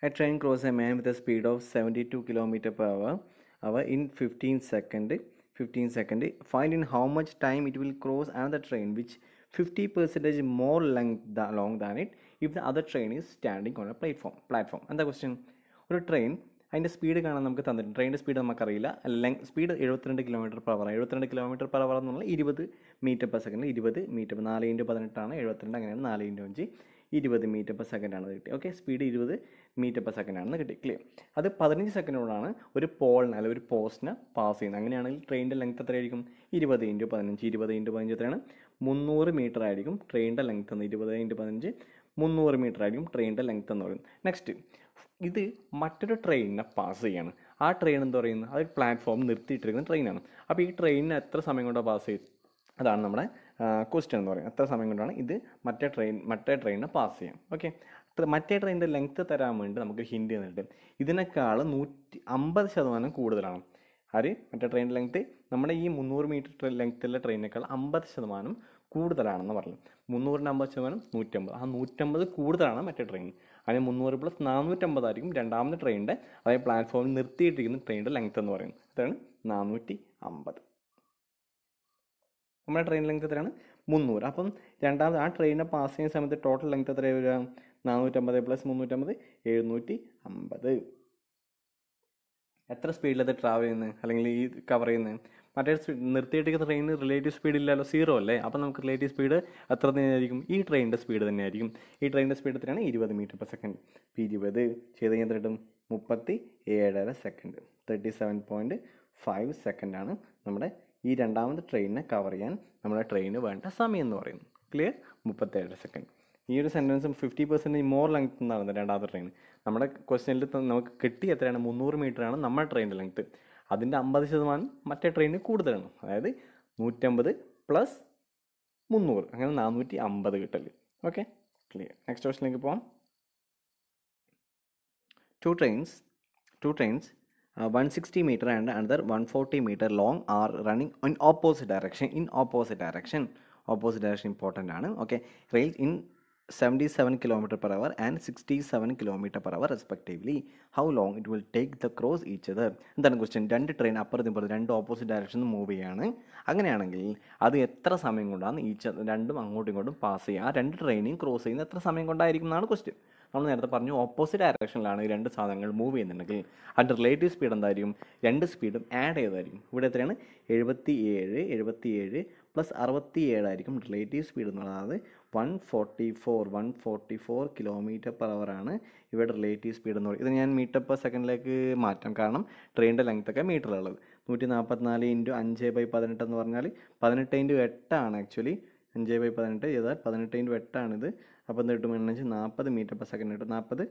A train crossed a man with a speed of 72 km per hour, hour in 15 second. 15 second. Find in how much time it will cross another train which 50 percentage more length th long than it if the other train is standing on a platform. Platform. എന്താ question ഒരു train അതിൻ്റെ speed കാണാൻ നമുക്ക് തന്നിട്ടുണ്ട് ട്രെയിനിൻ്റെ speed നമുക്കറിയില്ല length speed എഴുപത്തിരണ്ട് kilometre per hour എഴുപത്തിരണ്ട് കിലോമീറ്റർ പെർ അവർ എന്നുള്ള ഇരുപത് മീറ്റർ പെർ സെക്കൻഡ് ഇരുപത് മീറ്റർ നാല് ഇൻറ്റു പതിനെട്ടാണ് എഴുപത്തിരണ്ട് അങ്ങനെയാണ് നാല് ഇൻറ്റു അഞ്ച് ഇരുപത് മീറ്റർ പെർ സെക്കൻഡാണ് കിട്ടിയത് ഓക്കെ സ്പീഡ് ഇരുപത് മീറ്റർ പെർ സെക്കൻഡ് ആണെന്ന് കിട്ടി ക്ലിയർ അത് പതിനഞ്ച് സെക്കൻഡിനോടാണ് ഒരു പോളിന് അല്ലെങ്കിൽ ഒരു പോസ്റ്റിനെ പാസ് ചെയ്യുന്നത് അങ്ങനെയാണെങ്കിൽ ട്രെയിനിൻ്റെ ലെങ്ത് എത്രയായിരിക്കും ഇരുപത് ഇൻറ്റു പതിനഞ്ച് ഇരുപത് ഇൻറ്റു പതിനഞ്ച് എത്രയാണ് മുന്നൂറ് മീറ്റർ ആയിരിക്കും ട്രെയിനിൻ്റെ ലെങ്ത് എന്ന് ഇരുപത് ഇൻറ്റു പതിനഞ്ച് മുന്നൂറ് മീറ്റർ ആയിരിക്കും ട്രെയിനിൻ്റെ ലെങ്ത് എന്ന് പറയുന്നത് നെക്സ്റ്റ് ഇത് മറ്റൊരു ട്രെയിനിനെ പാസ് ചെയ്യാണ് ആ ട്രെയിൻ എന്താ പറയുന്നത് അത് പ്ലാറ്റ്ഫോം നിർത്തിയിട്ടിരിക്കുന്ന ട്രെയിനാണ് അപ്പോൾ ഈ ട്രെയിനിന് എത്ര സമയം കൊണ്ടാണ് പാസ് ചെയ്ത് അതാണ് നമ്മുടെ ക്വസ്റ്റ്യൻ എന്ന് പറയുന്നത് എത്ര സമയം കൊണ്ടാണ് ഇത് മറ്റേ ട്രെയിൻ മറ്റേ ട്രെയിനിനെ പാസ് ചെയ്യാം ഓക്കെ മറ്റേ ട്രെയിനിൻ്റെ ലെങ്ത്ത് തരാൻ വേണ്ടി നമുക്ക് ഹിൻഡ് തന്നിട്ട് ഇതിനേക്കാൾ നൂറ്റി അമ്പത് ശതമാനം കൂടുതലാണ് അത് മറ്റേ ട്രെയിൻ ലെങ്ത്ത് നമ്മുടെ ഈ മുന്നൂറ് മീറ്റർ ലെങ്ത്തിലെ ട്രെയിനേക്കാൾ അമ്പത് ശതമാനം കൂടുതലാണെന്ന് പറഞ്ഞു മുന്നൂറിൻ്റെ അമ്പത് ശതമാനം നൂറ്റമ്പത് ആ നൂറ്റമ്പത് കൂടുതലാണ് മറ്റേ ട്രെയിൻ അതിന് മുന്നൂറ് പ്ലസ് നാനൂറ്റമ്പതായിരിക്കും രണ്ടാമത്തെ ട്രെയിനിൻ്റെ അതായത് പ്ലാറ്റ്ഫോമിൽ നിർത്തിയിട്ടിരിക്കുന്ന ട്രെയിനിൻ്റെ ലെങ്ത്ത് എന്ന് പറയുന്നത് അതാണ് നാനൂറ്റി അമ്പത് നമ്മുടെ ട്രെയിൻ ലെങ്ത് എത്രയാണ് മുന്നൂറ് അപ്പം രണ്ടാമത് ആ ട്രെയിനിനെ പാസ് ചെയ്യുന്ന സമയത്ത് ടോട്ടൽ ലെങ്ത് എത്രയാണ് വരിക നാനൂറ്റമ്പത് പ്ലസ് മുന്നൂറ്റമ്പത് എഴുന്നൂറ്റി അമ്പത് എത്ര സ്പീഡിലത് ട്രാവൽ ചെയ്യുന്നത് അല്ലെങ്കിൽ ഈ കവർ ചെയ്യുന്നത് മറ്റേ സ്പീഡ് നിർത്തിയിട്ടിരിക്കുന്ന ട്രെയിനിന് റിലേറ്റീവ് സ്പീഡ് ഇല്ലല്ലോ സീറോ അല്ലേ അപ്പോൾ നമുക്ക് റിലേറ്റീവ് സ്പീഡ് അത്ര തന്നെയായിരിക്കും ഈ ട്രെയിനിൻ്റെ സ്പീഡ് തന്നെയായിരിക്കും ഈ ട്രെയിനിൻ്റെ സ്പീഡ് എത്രയാണ് ഇരുപത് മീറ്റർ പെർ സെക്കൻഡ് ഇപ്പോൾ ഇരുപത് ചെയ്ത് കഴിഞ്ഞിട്ട് മുപ്പത്തി ഏഴര second thirty seven point five സെക്കൻഡാണ് നമ്മുടെ ഈ രണ്ടാമത്തെ ട്രെയിനിനെ കവർ ചെയ്യാൻ നമ്മുടെ ട്രെയിനിന് വേണ്ട സമയം എന്ന് പറയുന്നത് ക്ലിയർ മുപ്പത്തേഴര സെക്കൻഡ് ഈ ഒരു സെൻറ്റൻസും ഫിഫ്റ്റി പെർസെൻറ്റേജ് മോർ ലെങ്ത് എന്നാണ് രണ്ടാമത്തെ ട്രെയിൻ നമ്മുടെ ക്വസ്റ്റ്യനിൽ നമുക്ക് കിട്ടി എത്രയാണ് മുന്നൂറ് മീറ്ററാണ് നമ്മുടെ ട്രെയിനിൻ്റെ ലെങ്ത് അതിൻ്റെ അമ്പത് ശതമാനം മറ്റേ ട്രെയിനിന് കൂടുതലാണ് അതായത് നൂറ്റമ്പത് പ്ലസ് മുന്നൂറ് അങ്ങനെ നാനൂറ്റി അമ്പത് കിട്ടൽ ഓക്കെ ക്ലിയർ നെക്സ്റ്റ് ക്വസ്റ്റിലേക്ക് പോവാം two trains two trains one sixty metre and another one forty metre long are running in opposite direction in opposite direction opposite direction important ആണ് okay rail in 77 km per hour and 67 km per hour respectively. How long it will take the cross each other? എന്താണ് question രണ്ട് train അപ്പുറത്തും ഇപ്പുറത്തും രണ്ട് opposite ഡയറക്ഷനിൽ move ചെയ്യാണ് അങ്ങനെയാണെങ്കിൽ അത് എത്ര സമയം കൊണ്ടാണ് ഈച്ച് രണ്ടും അങ്ങോട്ടും ഇങ്ങോട്ടും പാസ് ചെയ്യുക ആ രണ്ട് ട്രെയിനും ക്രോസ് ചെയ്യുന്ന എത്ര സമയം കൊണ്ടായിരിക്കും എന്നാണ് ക്വസ്റ്റ്യൻ നമ്മൾ നേരത്തെ പറഞ്ഞു ഓപ്പോസിറ്റ് ഡയറക്ഷനിലാണ് ഈ രണ്ട് സാധനങ്ങൾ മൂവ് ചെയ്യുന്നുണ്ടെങ്കിൽ അതിൻ്റെ റിലേറ്റീവ് സ്പീഡ് എന്തായിരിക്കും രണ്ട് സ്പീഡും ആഡ് ചെയ്തായിരിക്കും ഇവിടെ എത്രയാണ് എഴുപത്തി ഏഴ് എഴുപത്തി ഏഴ് പ്ലസ് അറുപത്തി ഏഴായിരിക്കും റിലേറ്റീവ് സ്പീഡ് എന്ന് പറയുന്നത് one forty four one forty four kilometre per അവറാണ് ഇവിടെ റിലേറ്റീവ് സ്പീഡ് എന്ന് പറയുന്നത് ഇത് ഞാൻ മീറ്റർ പെർ സെക്കൻഡിലേക്ക് മാറ്റാം കാരണം ട്രെയിനിൻ്റെ ലെങ്ത്തൊക്കെ മീറ്ററിലുള്ളത് നൂറ്റി നാൽപ്പത്തിനാല് ഇൻറ്റു അഞ്ച് ബൈ പതിനെട്ട് എന്ന് പറഞ്ഞാൽ പതിനെട്ട് ഇൻറ്റു എട്ടാണ് ആക്ച്വലി അഞ്ച് ബൈ പതിനെട്ട് ചെയ്താൽ പതിനെട്ട് ഇൻറ്റു എട്ടാണിത് അപ്പോൾ എന്ത് കിട്ടും എണ്ണഞ്ച് നാൽപ്പത് മീറ്റർ പെർ സെക്കൻഡ് കിട്ടും നാൽപ്പത്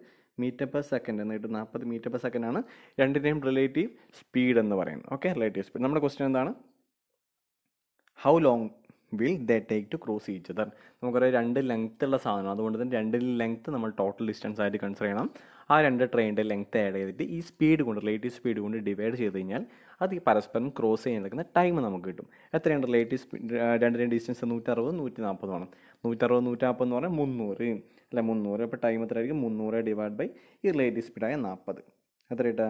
മീറ്റർ പെർ സെക്കൻഡ് എന്ന് കിട്ടും നാൽപ്പത് മീറ്റർ പെർ സെക്കൻഡ് ആണ് രണ്ടിൻ്റെയും റിലേറ്റീവ് സ്പീഡ് എന്ന് പറയുന്നത് ഓക്കെ റിലേറ്റീവ് സ്പീഡ് നമ്മുടെ ക്വസ്റ്റ്യൻ എന്താണ് how long will the take to cross each other നമുക്കറിയാം രണ്ട് ലെങ്ത് ഉള്ള സാധനം അതുകൊണ്ട് തന്നെ രണ്ടിൻ്റെ ലെങ്ത് നമ്മൾ ടോട്ടൽ ഡിസ്റ്റൻസ് ആയിട്ട് കൺസിഡർ ചെയ്യണം ആ രണ്ട് ട്രെയിനിൻ്റെ ലെങ്ത് ആഡ് ചെയ്തിട്ട് ഈ സ്പീഡ് കൊണ്ട് റിലേറ്റീവ് സ്പീഡ് കൊണ്ട് ഡിവൈഡ് ചെയ്ത് കഴിഞ്ഞാൽ അത് ഈ പരസ്പരം ക്രോസ് ചെയ്യാൻ നിൽക്കുന്ന ടൈം നമുക്ക് കിട്ടും എത്രയാണ് റിലേറ്റീവ് സ്പീഡ് രണ്ട് ഡിസ്റ്റൻസ് നൂറ്ററുപത് നൂറ്റി നാൽപ്പതുമാണ് നൂറ്ററുപത് നൂറ്റനാൽപ്പത് എന്ന് പറഞ്ഞാൽ മുന്നൂറ് അല്ല മുന്നൂറ് അപ്പോൾ ടൈം എത്ര ആയിരിക്കും മുന്നൂറ് ഡിവൈഡ് ബൈ ഈ റിലേറ്റീവ് സ്പീഡായ നാൽപ്പത് എത്ര ഇട്ടാ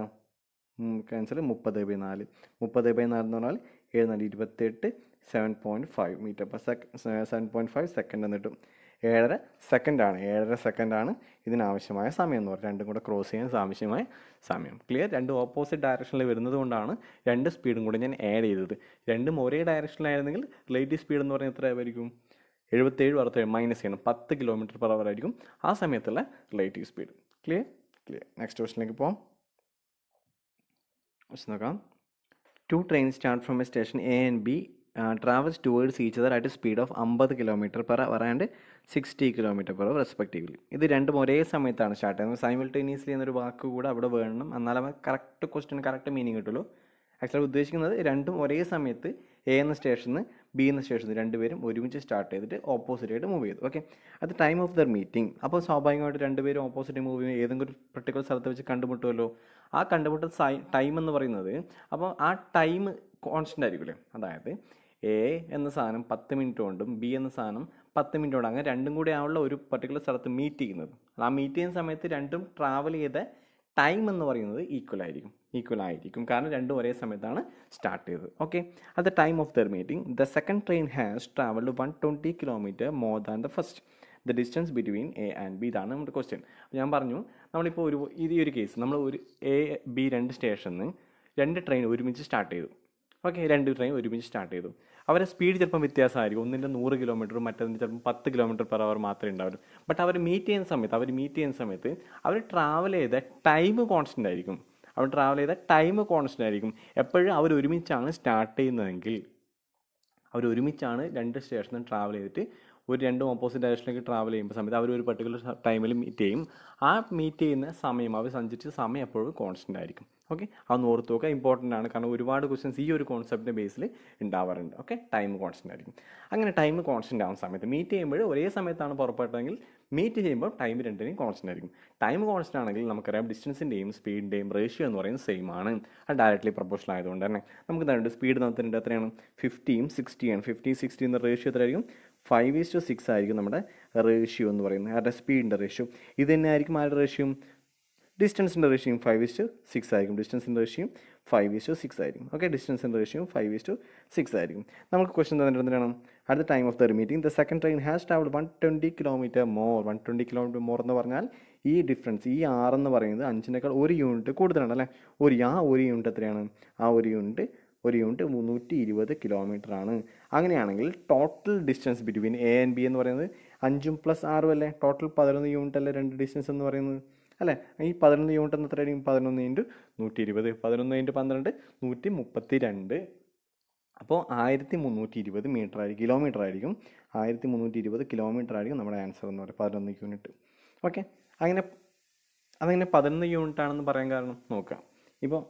ക്യാൻസൽ മുപ്പത് ബൈ നാല് മുപ്പത് ബൈ നാല് എന്ന് പറഞ്ഞാൽ എഴുന്നാല് ഇരുപത്തെട്ട് സെവൻ പോയിൻറ്റ് ഫൈവ് മീറ്റർ അപ്പോൾ second seven point five second എന്ന് കിട്ടും ഏഴര സെക്കൻഡാണ് ഏഴര സെക്കൻഡാണ് ഇതിനാവശ്യമായ സമയം എന്ന് പറയുന്നത് രണ്ടും കൂടെ ക്രോസ് ചെയ്യാൻ ആവശ്യമായ സമയം ക്ലിയർ രണ്ട് ഓപ്പോസിറ്റ് ഡയറക്ഷനിൽ വരുന്നത് കൊണ്ടാണ് രണ്ട് സ്പീഡും കൂടെ ഞാൻ ആഡ് ചെയ്തത് രണ്ടും ഒരേ ഡയറക്ഷനിലായിരുന്നെങ്കിൽ റിലേറ്റീവ് സ്പീഡ് എന്ന് പറഞ്ഞാൽ എത്ര ആയിരിക്കും എഴുപത്തേഴ് വറുത്ത് മൈനസ് ചെയ്യണം പത്ത് കിലോമീറ്റർ പെർ അവർ ആയിരിക്കും ആ സമയത്തുള്ള relative speed clear clear next ക്വസ്റ്റിലേക്ക് പോവാം ക്വസ്റ്റ് നോക്കാം two train start from a station A and B travels towards each other at speed of അമ്പത് kilometre per hour and sixty kilometre per hour respectively ഇത് രണ്ടും ഒരേ സമയത്താണ് start ചെയ്യുന്നത് simultaneously എന്നൊരു വാക്ക് കൂടെ അവിടെ വേണം എന്നാലും കറക്റ്റ് ക്വസ്റ്റിന് കറക്റ്റ് മീനിങ് കിട്ടുള്ളൂ ആക്ച്വലി ഉദ്ദേശിക്കുന്നത് രണ്ടും ഒരേ സമയത്ത് എ എന്ന സ്റ്റേഷനിൽ നിന്ന് ബി എന്ന സ്റ്റേഷനിൽ രണ്ടുപേരും ഒരുമിച്ച് സ്റ്റാർട്ട് ചെയ്തിട്ട് ഓപ്പോസിറ്റ് ആയിട്ട് മൂവ് ചെയ്തു ഓക്കെ അത് ടൈം ഓഫ് ദർ മീറ്റിംഗ് അപ്പോൾ സ്വാഭാവികമായിട്ട് രണ്ടുപേരും ഓപ്പോസിറ്റ് മൂവ് ചെയ്യുന്ന ഏതെങ്കിലും ഒരു പെർട്ടിക്കുലർ സ്ഥലത്ത് വെച്ച് കണ്ടുമുട്ടുമല്ലോ ആ കണ്ടുമുട്ടൽ ടൈം എന്ന് പറയുന്നത് അപ്പോൾ ആ ടൈം കോൺസ്റ്റൻ്റ് ആയിരിക്കില്ലേ അതായത് എ എന്ന സാധനം പത്ത് മിനിറ്റ് കൊണ്ടും ബി എന്ന സാധനം പത്ത് മിനിറ്റ് കൊണ്ടും അങ്ങനെ രണ്ടും കൂടി ആവുള്ള ഒരു പെർട്ടിക്കുലർ സ്ഥലത്ത് മീറ്റ് ചെയ്യുന്നത് ആ മീറ്റ് ചെയ്യുന്ന സമയത്ത് രണ്ടും ട്രാവൽ ചെയ്ത ടൈം എന്ന് പറയുന്നത് ഈക്വൽ ആയിരിക്കും ഈക്വൽ ആയിരിക്കും കാരണം രണ്ടും ഒരേ സമയത്താണ് സ്റ്റാർട്ട് ചെയ്തത് okay at the time of their meeting the second train has travelled one twenty kilometre more than the first the distance between A and B ഇതാണ് നമ്മുടെ ക്വസ്റ്റ്യൻ ഞാൻ പറഞ്ഞു നമ്മളിപ്പോൾ ഒരു ഈ ഒരു കേസ് നമ്മൾ ഒരു എ ബി രണ്ട് സ്റ്റേഷനിൽ നിന്ന് രണ്ട് ട്രെയിൻ ഒരുമിച്ച് സ്റ്റാർട്ട് ചെയ്തു ഓക്കെ രണ്ട് ട്രെയിൻ ഒരുമിച്ച് സ്റ്റാർട്ട് ചെയ്തു അവരുടെ സ്പീഡ് ചിലപ്പം വ്യത്യാസമായിരിക്കും ഒന്നിൻ്റെ നൂറ് കിലോമീറ്റർ മറ്റൊന്നിൻ്റെ ചിലപ്പം പത്ത് കിലോമീറ്റർ പെർ അവർ മാത്രമേ ഉണ്ടാവും ബട്ട് അവർ മീറ്റ് ചെയ്യുന്ന സമയത്ത് അവർ മീറ്റ് ചെയ്യുന്ന സമയത്ത് അവർ ട്രാവൽ ചെയ്ത ടൈം കോൺസ്റ്റൻ്റ് ആയിരിക്കും അവൻ ട്രാവൽ ചെയ്ത ടൈം കോൺസ്റ്റൻ്റ് ആയിരിക്കും എപ്പോഴും അവർ ഒരുമിച്ചാണ് സ്റ്റാർട്ട് ചെയ്യുന്നതെങ്കിൽ അവർ ഒരുമിച്ചാണ് രണ്ട് സ്റ്റേഷനിൽ ട്രാവൽ ചെയ്തിട്ട് ഒരു രണ്ടും ഓപ്പോസിറ്റ് ഡയറക്ഷനിലേക്ക് ട്രാവൽ ചെയ്യുമ്പോൾ സമയത്ത് അവർ ഒരു പർട്ടിക്കുലർ ടൈമിൽ മീറ്റ് ചെയ്യും ആ മീറ്റ് ചെയ്യുന്ന സമയം അവർ സഞ്ചരിച്ച സമയം എപ്പോഴും കോൺസ്റ്റൻ്റ് ആയിരിക്കും ഓക്കെ അതൊന്ന് ഓർത്ത് നോക്കുക ഇമ്പോർട്ടൻ്റ് ആണ് കാരണം ഒരുപാട് ക്വസ്റ്റ്യൻസ് ഈ ഒരു കോൺസെപ്റ്റിൻ്റെ ബേസിൽ ഉണ്ടാവാറുണ്ട് ഓക്കെ ടൈം കോൺസ്റ്റൻ്റ് ആയിരിക്കും അങ്ങനെ ടൈം കോൺസ്റ്റൻ്റ് ആവുന്ന സമയത്ത് മീറ്റ് ചെയ്യുമ്പോൾ ഒരേ സമയത്താണ് പുറപ്പെട്ടതെങ്കിൽ മീറ്റ് ചെയ്യുമ്പോൾ ടൈം രണ്ടിനെയും കോൺസ്റ്റൻ്റ് ആയിരിക്കും ടൈം കോൺസ്റ്റൻ്റ് ആണെങ്കിൽ നമുക്കറിയാം ഡിസ്റ്റൻസിൻ്റെയും സ്പീഡിൻ്റെയും റേഷ്യോ എന്ന് പറയുന്നത് സെയിം ആണ് അത് ഡയറക്ട്ലി പ്രൊപ്പോഷണൽ ആയതുകൊണ്ട് തന്നെ നമുക്ക് തന്നെ സ്പീഡ് തന്നിട്ടുണ്ട് എത്രയാണ് ഫിഫ്റ്റിയും സിക്സ്റ്റിയാണ് ഫിഫ്റ്റി സിക്സ്റ്റി എന്ന റേഷ്യോ എത്രയായിരിക്കും ഫൈവ് ഈസ് ടു സിക്സ് ആയിരിക്കും നമ്മുടെ റേഷ്യോ എന്ന് പറയുന്നത് അവരുടെ സ്പീഡിൻ്റെ റേഷ്യോ ഇത് തന്നെ ആയിരിക്കും ആരുടെ റേഷ്യോ ഡിസ്റ്റൻസിൻ്റെ റേഷ്യം ഫൈവ് ഇസ്റ്റു സിക്സ് ആയിരിക്കും ഡിസ്റ്റൻസിൻ്റെ റേഷ്യം ഫൈവ് ഇസ്റ്റു സിക്സ് ആയിരിക്കും ഓക്കെ ഡിസ്റ്റൻസിൻ്റെ റേഷ്യം ഫൈവ് ഇസ്റ്റു സിക്സ് ആയിരിക്കും നമുക്ക് question തന്നിട്ടുണ്ടാണ് at the time of their meeting the second train has travel one twenty kilometre more one twenty kilometre more എന്ന് പറഞ്ഞാൽ ഈ difference ഈ R എന്ന് പറയുന്നത് അഞ്ചിനേക്കാൾ ഒരു യൂണിറ്റ് കൂടുതലാണ് അല്ലേ ഒരു ആ ഒരു യൂണിറ്റ് എത്രയാണ് ആ ഒരു യൂണിറ്റ് ഒരു യൂണിറ്റ് മുന്നൂറ്റി ഇരുപത് കിലോമീറ്റർ ആണ് അങ്ങനെയാണെങ്കിൽ total distance between A and B എന്ന് പറയുന്നത് അഞ്ചും പ്ലസ് ആറും അല്ലേ ടോട്ടൽ പതിനൊന്ന് യൂണിറ്റ് അല്ലേ രണ്ട് ഡിസ്റ്റൻസ് എന്ന് പറയുന്നത് അല്ലേ ഈ പതിനൊന്ന് യൂണിറ്റ് എന്ന് എത്രയായിരിക്കും പതിനൊന്ന് ഇൻറ്റു നൂറ്റി ഇരുപത് പതിനൊന്ന് ഇൻറ്റു പന്ത്രണ്ട് നൂറ്റി മുപ്പത്തി രണ്ട് അപ്പോൾ ആയിരത്തി മുന്നൂറ്റി ഇരുപത് മീറ്റർ ആയിരിക്കും കിലോമീറ്റർ ആയിരിക്കും ആയിരത്തി മുന്നൂറ്റി ഇരുപത് കിലോമീറ്റർ ആയിരിക്കും നമ്മുടെ ആൻസർ എന്ന് പറയുന്നത് പതിനൊന്ന് യൂണിറ്റ് ഓക്കെ അങ്ങനെ അതങ്ങനെ പതിനൊന്ന് യൂണിറ്റ് ആണെന്ന് പറയാൻ കാരണം നോക്കാം ഇപ്പോൾ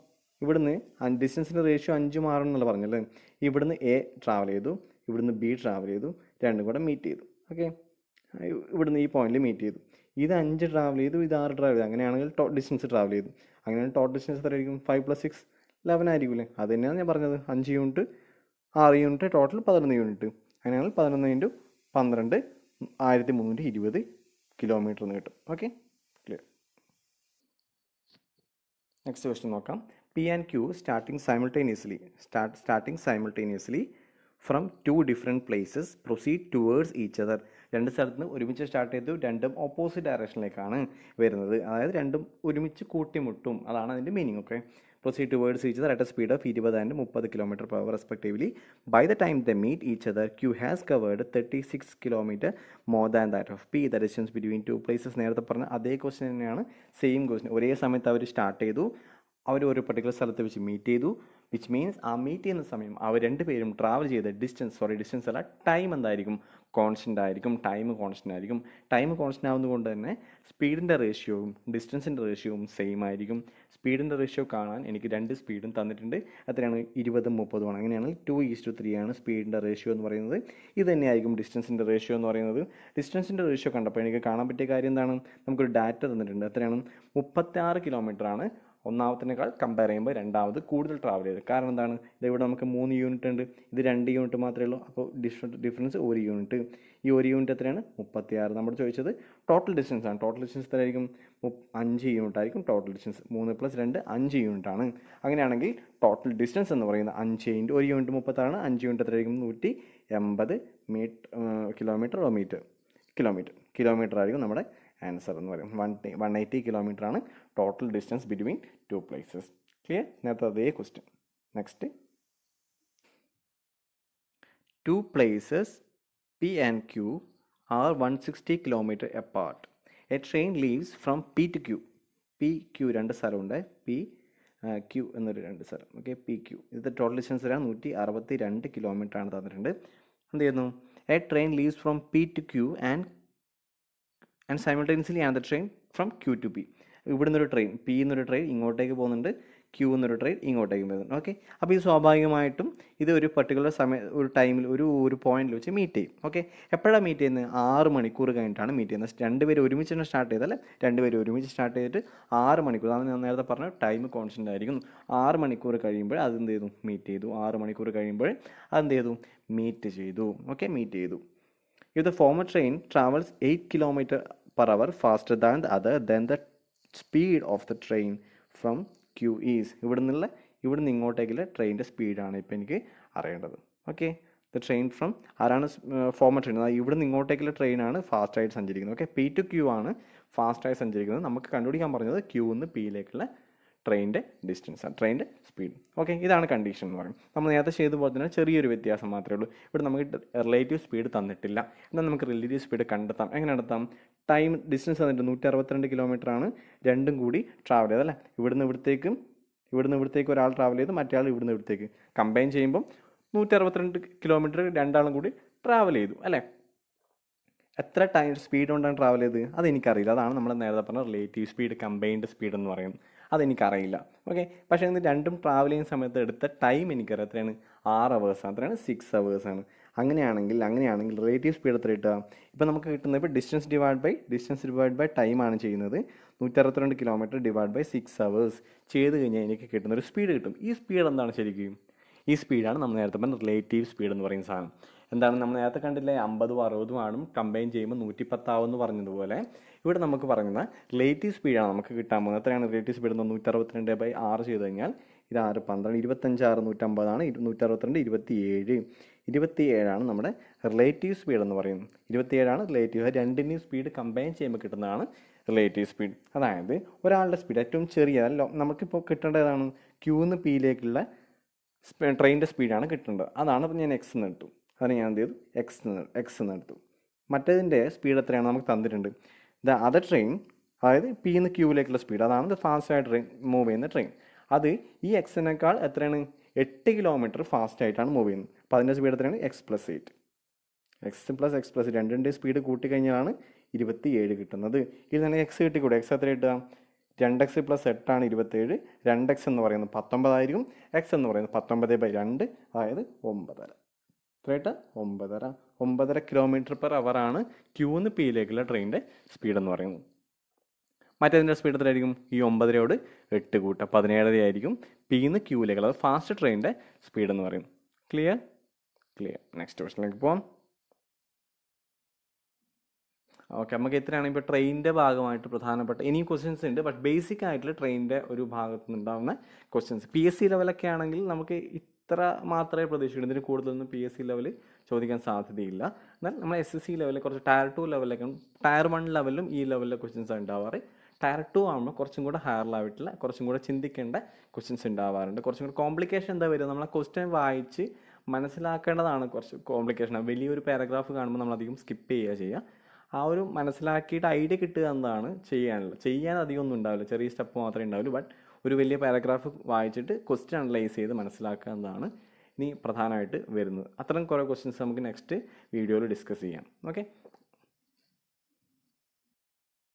ഇവിടുന്ന് ഡിസ്റ്റൻസിൻ്റെ റേഷ്യോ അഞ്ച് മാറും എന്നുള്ള പറഞ്ഞല്ലേ ഇവിടുന്ന് എ ട്രാവൽ ചെയ്തു ഇവിടുന്ന് ബി ട്രാവൽ ചെയ്തു രണ്ടും കൂടെ മീറ്റ് ചെയ്തു ഓക്കെ ഇവിടുന്ന് ഈ പോയിന്റിൽ മീറ്റ് ചെയ്തു ഇത് അഞ്ച് ട്രാവൽ ചെയ്തു ഇത് ആറ് ട്രാവൽ ചെയ്തു അങ്ങനെയാണെങ്കിൽ ടോ ഡിസ്റ്റൻസ് ട്രാവൽ ചെയ്തു അങ്ങനെയാണ് ടോട്ട് ഡിസ്റ്റൻസ് എത്ര ആയിരിക്കും ഫൈവ് പ്ലസ് സിക്സ് ലെവൻ ആയിരിക്കില്ലേ അത് തന്നെയാണ് ഞാൻ പറഞ്ഞത് അഞ്ച് യൂണിറ്റ് ആറ് യൂണിറ്റ് ടോട്ടൽ പതിനൊന്ന് യൂണിറ്റ് അങ്ങനെയാണെങ്കിൽ പതിനൊന്ന് ഇൻറ്റു പന്ത്രണ്ട് ആയിരത്തി മുന്നൂറ്റി ഇരുപത് കിലോമീറ്റർ എന്ന് കിട്ടും ഓക്കെ ക്ലിയർ നെക്സ്റ്റ് ക്വസ്റ്റ്യൻ നോക്കാം P and Q starting simultaneously start starting simultaneously from two different places proceed towards each other രണ്ട് സ്ഥലത്ത് നിന്ന് ഒരുമിച്ച് സ്റ്റാർട്ട് ചെയ്തു രണ്ടും ഓപ്പോസിറ്റ് ഡയറക്ഷനിലേക്കാണ് വരുന്നത് അതായത് രണ്ടും ഒരുമിച്ച് കൂട്ടിമുട്ടും അതാണ് അതിൻ്റെ meaning okay proceed towards other at a speed of 20 and 30 kilometre per hour respectively. By the time they meet each other, Q has covered 36 km more than that of P. The distance between two places നേരത്തെ പറഞ്ഞ അതേ question തന്നെയാണ് same question ഒരേ സമയത്ത് അവർ start ചെയ്തു അവർ ഒരു particular സ്ഥലത്ത് വെച്ച് മീറ്റ് ചെയ്തു വിച്ച് മീൻസ് ആ മീറ്റ് ചെയ്യുന്ന സമയം അവർ രണ്ടുപേരും ട്രാവൽ ചെയ്ത ഡിസ്റ്റൻസ് സോറി ഡിസ്റ്റൻസ് അല്ല ടൈം എന്തായിരിക്കും കോൺസ്റ്റൻ്റ് ആയിരിക്കും ടൈം കോൺസ്റ്റൻ്റ് ആയിരിക്കും ടൈം കോൺസ്റ്റൻ്റ് ആവുന്നതുകൊണ്ട് തന്നെ സ്പീഡിൻ്റെ റേഷ്യോയും ഡിസ്റ്റൻസിൻ്റെ റേഷ്യോയും സെയിം ആയിരിക്കും സ്പീഡിൻ്റെ റേഷ്യോ കാണാൻ എനിക്ക് രണ്ട് സ്പീഡും തന്നിട്ടുണ്ട് അത്രയാണ് ഇരുപതും മുപ്പതുമാണ് അങ്ങനെയാണ് ടു ഈസ് ടു ത്രീ ആണ് സ്പീഡിൻ്റെ റേഷ്യോ എന്ന് പറയുന്നത് ഇത് തന്നെയായിരിക്കും ഡിസ്റ്റൻസിൻ്റെ റേഷ്യോ എന്ന് പറയുന്നത് ഡിസ്റ്റൻസിൻ്റെ റേഷ്യോ കണ്ടപ്പോൾ എനിക്ക് കാണാൻ പറ്റിയ കാര്യം എന്താണ് നമുക്കൊരു ഡാറ്റ തന്നിട്ടുണ്ട് അത്രയാണ് മുപ്പത്തി ആറ് കിലോമീറ്ററാണ് ഒന്നാമത്തിനേക്കാൾ കമ്പയർ ചെയ്യുമ്പോൾ രണ്ടാമത് കൂടുതൽ ട്രാവൽ ചെയ്ത് കാരണം എന്താണ് ഇവിടെ നമുക്ക് മൂന്ന് യൂണിറ്റ് ഉണ്ട് ഇത് രണ്ട് യൂണിറ്റ് മാത്രമേ ഉള്ളൂ അപ്പോൾ ഡിഫറൻസ് ഒരു യൂണിറ്റ് ഈ ഒരു യൂണിറ്റ് എത്രയാണ് മുപ്പത്തിയാറ് നമ്മൾ ചോദിച്ചത് ടോട്ടൽ ഡിസ്റ്റൻസ് ആണ് ടോട്ടൽ ഡിസ്റ്റൻസ് എത്രയായിരിക്കും അഞ്ച് യൂണിറ്റ് ആയിരിക്കും ടോട്ടൽ ഡിസ്റ്റൻസ് മൂന്ന് പ്ലസ് രണ്ട് അഞ്ച് യൂണിറ്റ് ആണ് അങ്ങനെയാണെങ്കിൽ ടോട്ടൽ ഡിസ്റ്റൻസ് എന്ന് പറയുന്ന അഞ്ച് യൂണിറ്റ് ഒരു യൂണിറ്റ് മുപ്പത്താറാണ് അഞ്ച് യൂണിറ്റ് എത്രയായിരിക്കും നൂറ്റി എൺപത് metre kilometre oh metre kilometre kilometre ആയിരിക്കും നമ്മുടെ ആൻസർ എന്ന് പറയും വൺ വൺ എയ്റ്റി ആണ് total distance between two places clear now the question next two places p and q are 160 kilometer apart a train leaves from p to q P Q രണ്ട് സ്ഥലമുണ്ട് P Q എന്നൊരു രണ്ട് സ്ഥലം okay P Q ഇത് total distance വരാൻ നൂറ്റി അറുപത്തി രണ്ട് കിലോമീറ്റർ ആണ് തന്നിട്ടുണ്ട് എന്ത് ചെയ്യുന്നു a train leaves from P to Q and and simultaneously ആണ് the train from Q to P ഇവിടെ നിന്നൊരു ട്രെയിൻ പി എന്നൊരു ട്രെയിൻ ഇങ്ങോട്ടേക്ക് പോകുന്നുണ്ട് ക്യൂ എന്നൊരു ട്രെയിൻ ഇങ്ങോട്ടേക്ക് പോകുന്നുണ്ട് ഓക്കെ അപ്പോൾ ഇത് സ്വാഭാവികമായിട്ടും ഇത് ഒരു പർട്ടിക്കുലർ സമയ ഒരു ടൈമിൽ ഒരു ഒരു പോയിന്റിൽ വെച്ച് മീറ്റ് ചെയ്യും ഓക്കെ എപ്പോഴാണ് മീറ്റ് ചെയ്യുന്നത് ആറ് മണിക്കൂർ കഴിഞ്ഞിട്ടാണ് മീറ്റ് ചെയ്യുന്നത് രണ്ടുപേരും ഒരുമിച്ച് തന്നെ സ്റ്റാർട്ട് ചെയ്താൽ രണ്ടുപേരും ഒരുമിച്ച് സ്റ്റാർട്ട് ചെയ്തിട്ട് ആറ് മണിക്കൂർ അതാണ് ഞാൻ നേരത്തെ പറഞ്ഞ ടൈം കോൺസ്റ്റൻ്റ് ആയിരിക്കും ആറ് മണിക്കൂർ കഴിയുമ്പോൾ അതെന്ത് ചെയ്തു മീറ്റ് ചെയ്തു ആറ് മണിക്കൂർ കഴിയുമ്പോൾ അതെന്ത് ചെയ്തു മീറ്റ് ചെയ്തു ഓക്കെ മീറ്റ് ചെയ്തു ഇത് ഫോമ train travels eight 8 km per hour than than the other then speed of the train from Q is ഇവിടെ നിന്നുള്ള ഇവിടെ നിന്ന് ഇങ്ങോട്ടേക്കുള്ള ട്രെയിനിൻ്റെ സ്പീഡാണ് ഇപ്പോൾ എനിക്ക് അറിയേണ്ടത് ഓക്കെ ദ ട്രെയിൻ ഫ്രം ആരാണ് ഫോമ ട്രെയിൻ ഇവിടെ നിന്ന് ഇങ്ങോട്ടേക്കുള്ള ട്രെയിനാണ് ഫാസ്റ്റായിട്ട് സഞ്ചരിക്കുന്നത് ഓക്കെ പി ടു ക്യൂ ആണ് ഫാസ്റ്റായി സഞ്ചരിക്കുന്നത് നമുക്ക് കണ്ടുപിടിക്കാൻ പറഞ്ഞത് ക്യൂ നിന്ന് പിയിലേക്കുള്ള ട്രെയിൻ്റെ ഡിസ്റ്റൻസ് ആണ് ട്രെയിൻ്റെ സ്പീഡ് ഓക്കെ ഇതാണ് കണ്ടീഷൻ എന്ന് പറയും നമ്മൾ നേരത്തെ ചെയ്ത തന്നെ ചെറിയൊരു വ്യത്യാസം മാത്രമേ ഉള്ളൂ ഇവിടെ നമുക്ക് റിലേറ്റീവ് സ്പീഡ് തന്നിട്ടില്ല എന്നാൽ നമുക്ക് റിലേറ്റീവ് സ്പീഡ് കണ്ടെത്താം എങ്ങനെ കണ്ടെത്താം ടൈം ഡിസ്റ്റൻസ് തന്നിട്ട് നൂറ്റി അറുപത്തിരണ്ട് കിലോമീറ്റർ ആണ് രണ്ടും കൂടി ട്രാവൽ ചെയ്ത് അല്ലേ ഇവിടുന്ന് ഇവിടത്തേക്കും ഇവിടുന്ന് ഇവിടത്തേക്ക് ഒരാൾ ട്രാവൽ ചെയ്ത് മറ്റേ ആൾ ഇവിടുന്ന് ഇവിടത്തേക്ക് കമ്പൈൻ ചെയ്യുമ്പം നൂറ്റി അറുപത്തിരണ്ട് കിലോമീറ്റർ രണ്ടാളും കൂടി ട്രാവൽ ചെയ്തു അല്ലേ എത്ര ടൈം സ്പീഡ് കൊണ്ടാണ് ട്രാവൽ ചെയ്തത് അതെനിക്കറിയില്ല അതാണ് നമ്മൾ നേരത്തെ പറഞ്ഞ റിലേറ്റീവ് സ്പീഡ് കമ്പൈൻഡ് സ്പീഡ് എന്ന് പറയും അതെനിക്കറിയില്ല ഓക്കെ പക്ഷേ ഇത് രണ്ടും ട്രാവൽ ചെയ്യുന്ന സമയത്ത് എടുത്ത ടൈം എനിക്കറിയാം എത്രയാണ് ആറ് അവേഴ്സാണ് എത്രയാണ് സിക്സ് അവേഴ്സാണ് അങ്ങനെയാണെങ്കിൽ അങ്ങനെയാണെങ്കിൽ റിലേറ്റീവ് സ്പീഡ് എത്ര കിട്ടുക ഇപ്പോൾ നമുക്ക് കിട്ടുന്നത് ഇപ്പോൾ distance divide by distance divide by time ആണ് ചെയ്യുന്നത് നൂറ്ററുപത്തിരണ്ട് kilometre divide by six hours ചെയ്ത് കഴിഞ്ഞാൽ എനിക്ക് കിട്ടുന്ന ഒരു സ്പീഡ് കിട്ടും ഈ സ്പീഡ് എന്താണ് ശരിക്കും ഈ സ്പീഡാണ് നമ്മൾ നേരത്തെ പറഞ്ഞ റിലേറ്റീവ് സ്പീഡ് എന്ന് പറയുന്ന സാധനം എന്താണ് നമ്മൾ നേരത്തെ കണ്ടില്ലേ അമ്പതും അറുപതും ആണ് കമ്പൈൻ ചെയ്യുമ്പോൾ എന്ന് പറഞ്ഞതുപോലെ ഇവിടെ നമുക്ക് പറയുന്ന റിലേറ്റീവ് സ്പീഡാണ് നമുക്ക് കിട്ടാൻ പോകുന്നത് എത്രയാണ് റിലേറ്റീവ് സ്പീഡ് എന്ന് നൂറ്ററുപത്തിരണ്ട് ബൈ ആറ് ചെയ്ത് കഴിഞ്ഞാൽ ഇത് ആറ് പന്ത്രണ്ട് ഇരുപത്തഞ്ച് ആറ് നൂറ്റമ്പതാണ് നൂറ്ററുപത്തിരണ്ട് ഇരുപത്തിയേഴ് ഇരുപത്തിയേഴാണ് നമ്മുടെ റിലേറ്റീവ് സ്പീഡ് എന്ന് പറയുന്നത് ഇരുപത്തിയേഴാണ് റിലേറ്റീവ് രണ്ടിൻ്റെയും സ്പീഡ് കമ്പൈൻ ചെയ്യുമ്പോൾ കിട്ടുന്നതാണ് റിലേറ്റീവ് സ്പീഡ് അതായത് ഒരാളുടെ സ്പീഡ് ഏറ്റവും ചെറിയ അല്ല നമുക്കിപ്പോൾ കിട്ടേണ്ടതാണ് ക്യൂന്ന് പിയിലേക്കുള്ള ട്രെയിനിൻ്റെ സ്പീഡാണ് കിട്ടേണ്ടത് അതാണ് അപ്പോൾ ഞാൻ എക്സ് എന്ന് എടുത്തു അതിന് ഞാൻ എന്ത് ചെയ്തു എക്സ് എക്സ് എന്ന് എടുത്തു മറ്റേതിൻ്റെ സ്പീഡ് എത്രയാണ് നമുക്ക് തന്നിട്ടുണ്ട് ദ അതർ ട്രെയിൻ അതായത് പിന്ന് ക്യൂവിലേക്കുള്ള സ്പീഡ് അതാണ് ഫാസ്റ്റ് ആയിട്ട് ട്രെയിൻ മൂവ് ചെയ്യുന്ന ട്രെയിൻ അത് ഈ എക്സിനേക്കാൾ എത്രയാണ് എട്ട് കിലോമീറ്റർ ഫാസ്റ്റ് ആയിട്ടാണ് മൂവ് ചെയ്യുന്നത് അപ്പം അതിൻ്റെ സ്പീഡ് എത്രയാണ് x plus eight x plus x plus രണ്ടിൻ്റെ സ്പീഡ് കൂട്ടി കഴിഞ്ഞാണ് ഇരുപത്തി ഏഴ് കിട്ടുന്നത് ഇത് തന്നെ എക്സ് കിട്ടിക്കൂടെ എക്സ് എത്ര കിട്ടുക രണ്ട് എക്സ് പ്ലസ് എട്ടാണ് ഇരുപത്തേഴ് രണ്ട് എക്സ് എന്ന് പറയുന്നത് പത്തൊമ്പതായിരിക്കും എക്സ് എന്ന് പറയുന്നത് പത്തൊമ്പത് ബൈ രണ്ട് അതായത് ഒമ്പതര എത്ര എത്രയായിട്ട് ഒമ്പതര ഒമ്പതര കിലോമീറ്റർ പെർ അവറാണ് ക്യൂന്ന് പിയിലേക്കുള്ള ട്രെയിനിൻ്റെ സ്പീഡ് എന്ന് പറയുന്നത് മറ്റേതിൻ്റെ സ്പീഡ് എത്രയായിരിക്കും ഈ ഒമ്പതരയോട് എട്ട് കൂട്ടുക പതിനേഴര ആയിരിക്കും എന്ന് ക്യൂവിലേക്ക് അതായത് ഫാസ്റ്റ് ട്രെയിനിൻ്റെ സ്പീഡ് എന്ന് പറയും ക്ലിയർ ക്ലിയർ നെക്സ്റ്റ് ക്വസ്റ്റിനിലേക്ക് പോവാം ഓക്കെ നമുക്ക് എത്രയാണ് ഇപ്പോൾ ട്രെയിനിൻ്റെ ഭാഗമായിട്ട് പ്രധാനപ്പെട്ട ഇനി ക്വസ്റ്റ്യൻസ് ഉണ്ട് ബട്ട് ബേസിക് ആയിട്ടുള്ള ട്രെയിനിൻ്റെ ഒരു ഭാഗത്ത് നിന്നുണ്ടാവുന്ന ക്വസ്റ്റ്യൻസ് പി എസ് സി ലെവലൊക്കെ ആണെങ്കിൽ നമുക്ക് ഇത്ര മാത്രമേ പ്രതീക്ഷിക്കുള്ളൂ ഇതിന് കൂടുതലൊന്നും പി എസ് സി ലെവൽ ചോദിക്കാൻ സാധ്യതയില്ല എന്നാൽ നമ്മൾ എസ് എസ് സി ലെവലിൽ കുറച്ച് ടയർ ടു ലെവലിലൊക്കെ ടയർ വൺ ലെവലിലും ഈ ലെവലിലെ ക്വസ്റ്റ്യൻസ് ഉണ്ടാവാറ് ടയർ ടു ആകുമ്പോൾ കുറച്ചും കൂടെ ഹയർ ലെവലിൽ കുറച്ചും കൂടെ ചിന്തിക്കേണ്ട ക്വസ്റ്റ്യൻസ് ഉണ്ടാവാറുണ്ട് കുറച്ചും കൂടെ കോംപ്ലിക്കേഷൻ എന്താ വരിക നമ്മൾ ക്വസ്റ്റ്യൻ വായിച്ച് മനസ്സിലാക്കേണ്ടതാണ് കുറച്ച് കോംപ്ലിക്കേഷൻ വലിയൊരു പാരഗ്രാഫ് കാണുമ്പോൾ നമ്മളധികം സ്കിപ്പ് ചെയ്യുക ചെയ്യുക ആ ഒരു മനസ്സിലാക്കിയിട്ട് ഐഡിയ കിട്ടുക എന്നതാണ് ചെയ്യാനുള്ളത് ചെയ്യാൻ അധികം ഒന്നും ഉണ്ടാവില്ല ചെറിയ സ്റ്റെപ്പ് മാത്രമേ ഉണ്ടാവുള്ളൂ ബട്ട് ഒരു വലിയ പാരഗ്രാഫ് വായിച്ചിട്ട് ക്വസ്റ്റ്യൻ അനലൈസ് ചെയ്ത് മനസ്സിലാക്കുക എന്നതാണ് ഇനി പ്രധാനമായിട്ട് വരുന്നത് അത്തരം കുറേ ക്വസ്റ്റ്യൻസ് നമുക്ക് നെക്സ്റ്റ് വീഡിയോയിൽ ഡിസ്കസ് ചെയ്യാം ഓക്കെ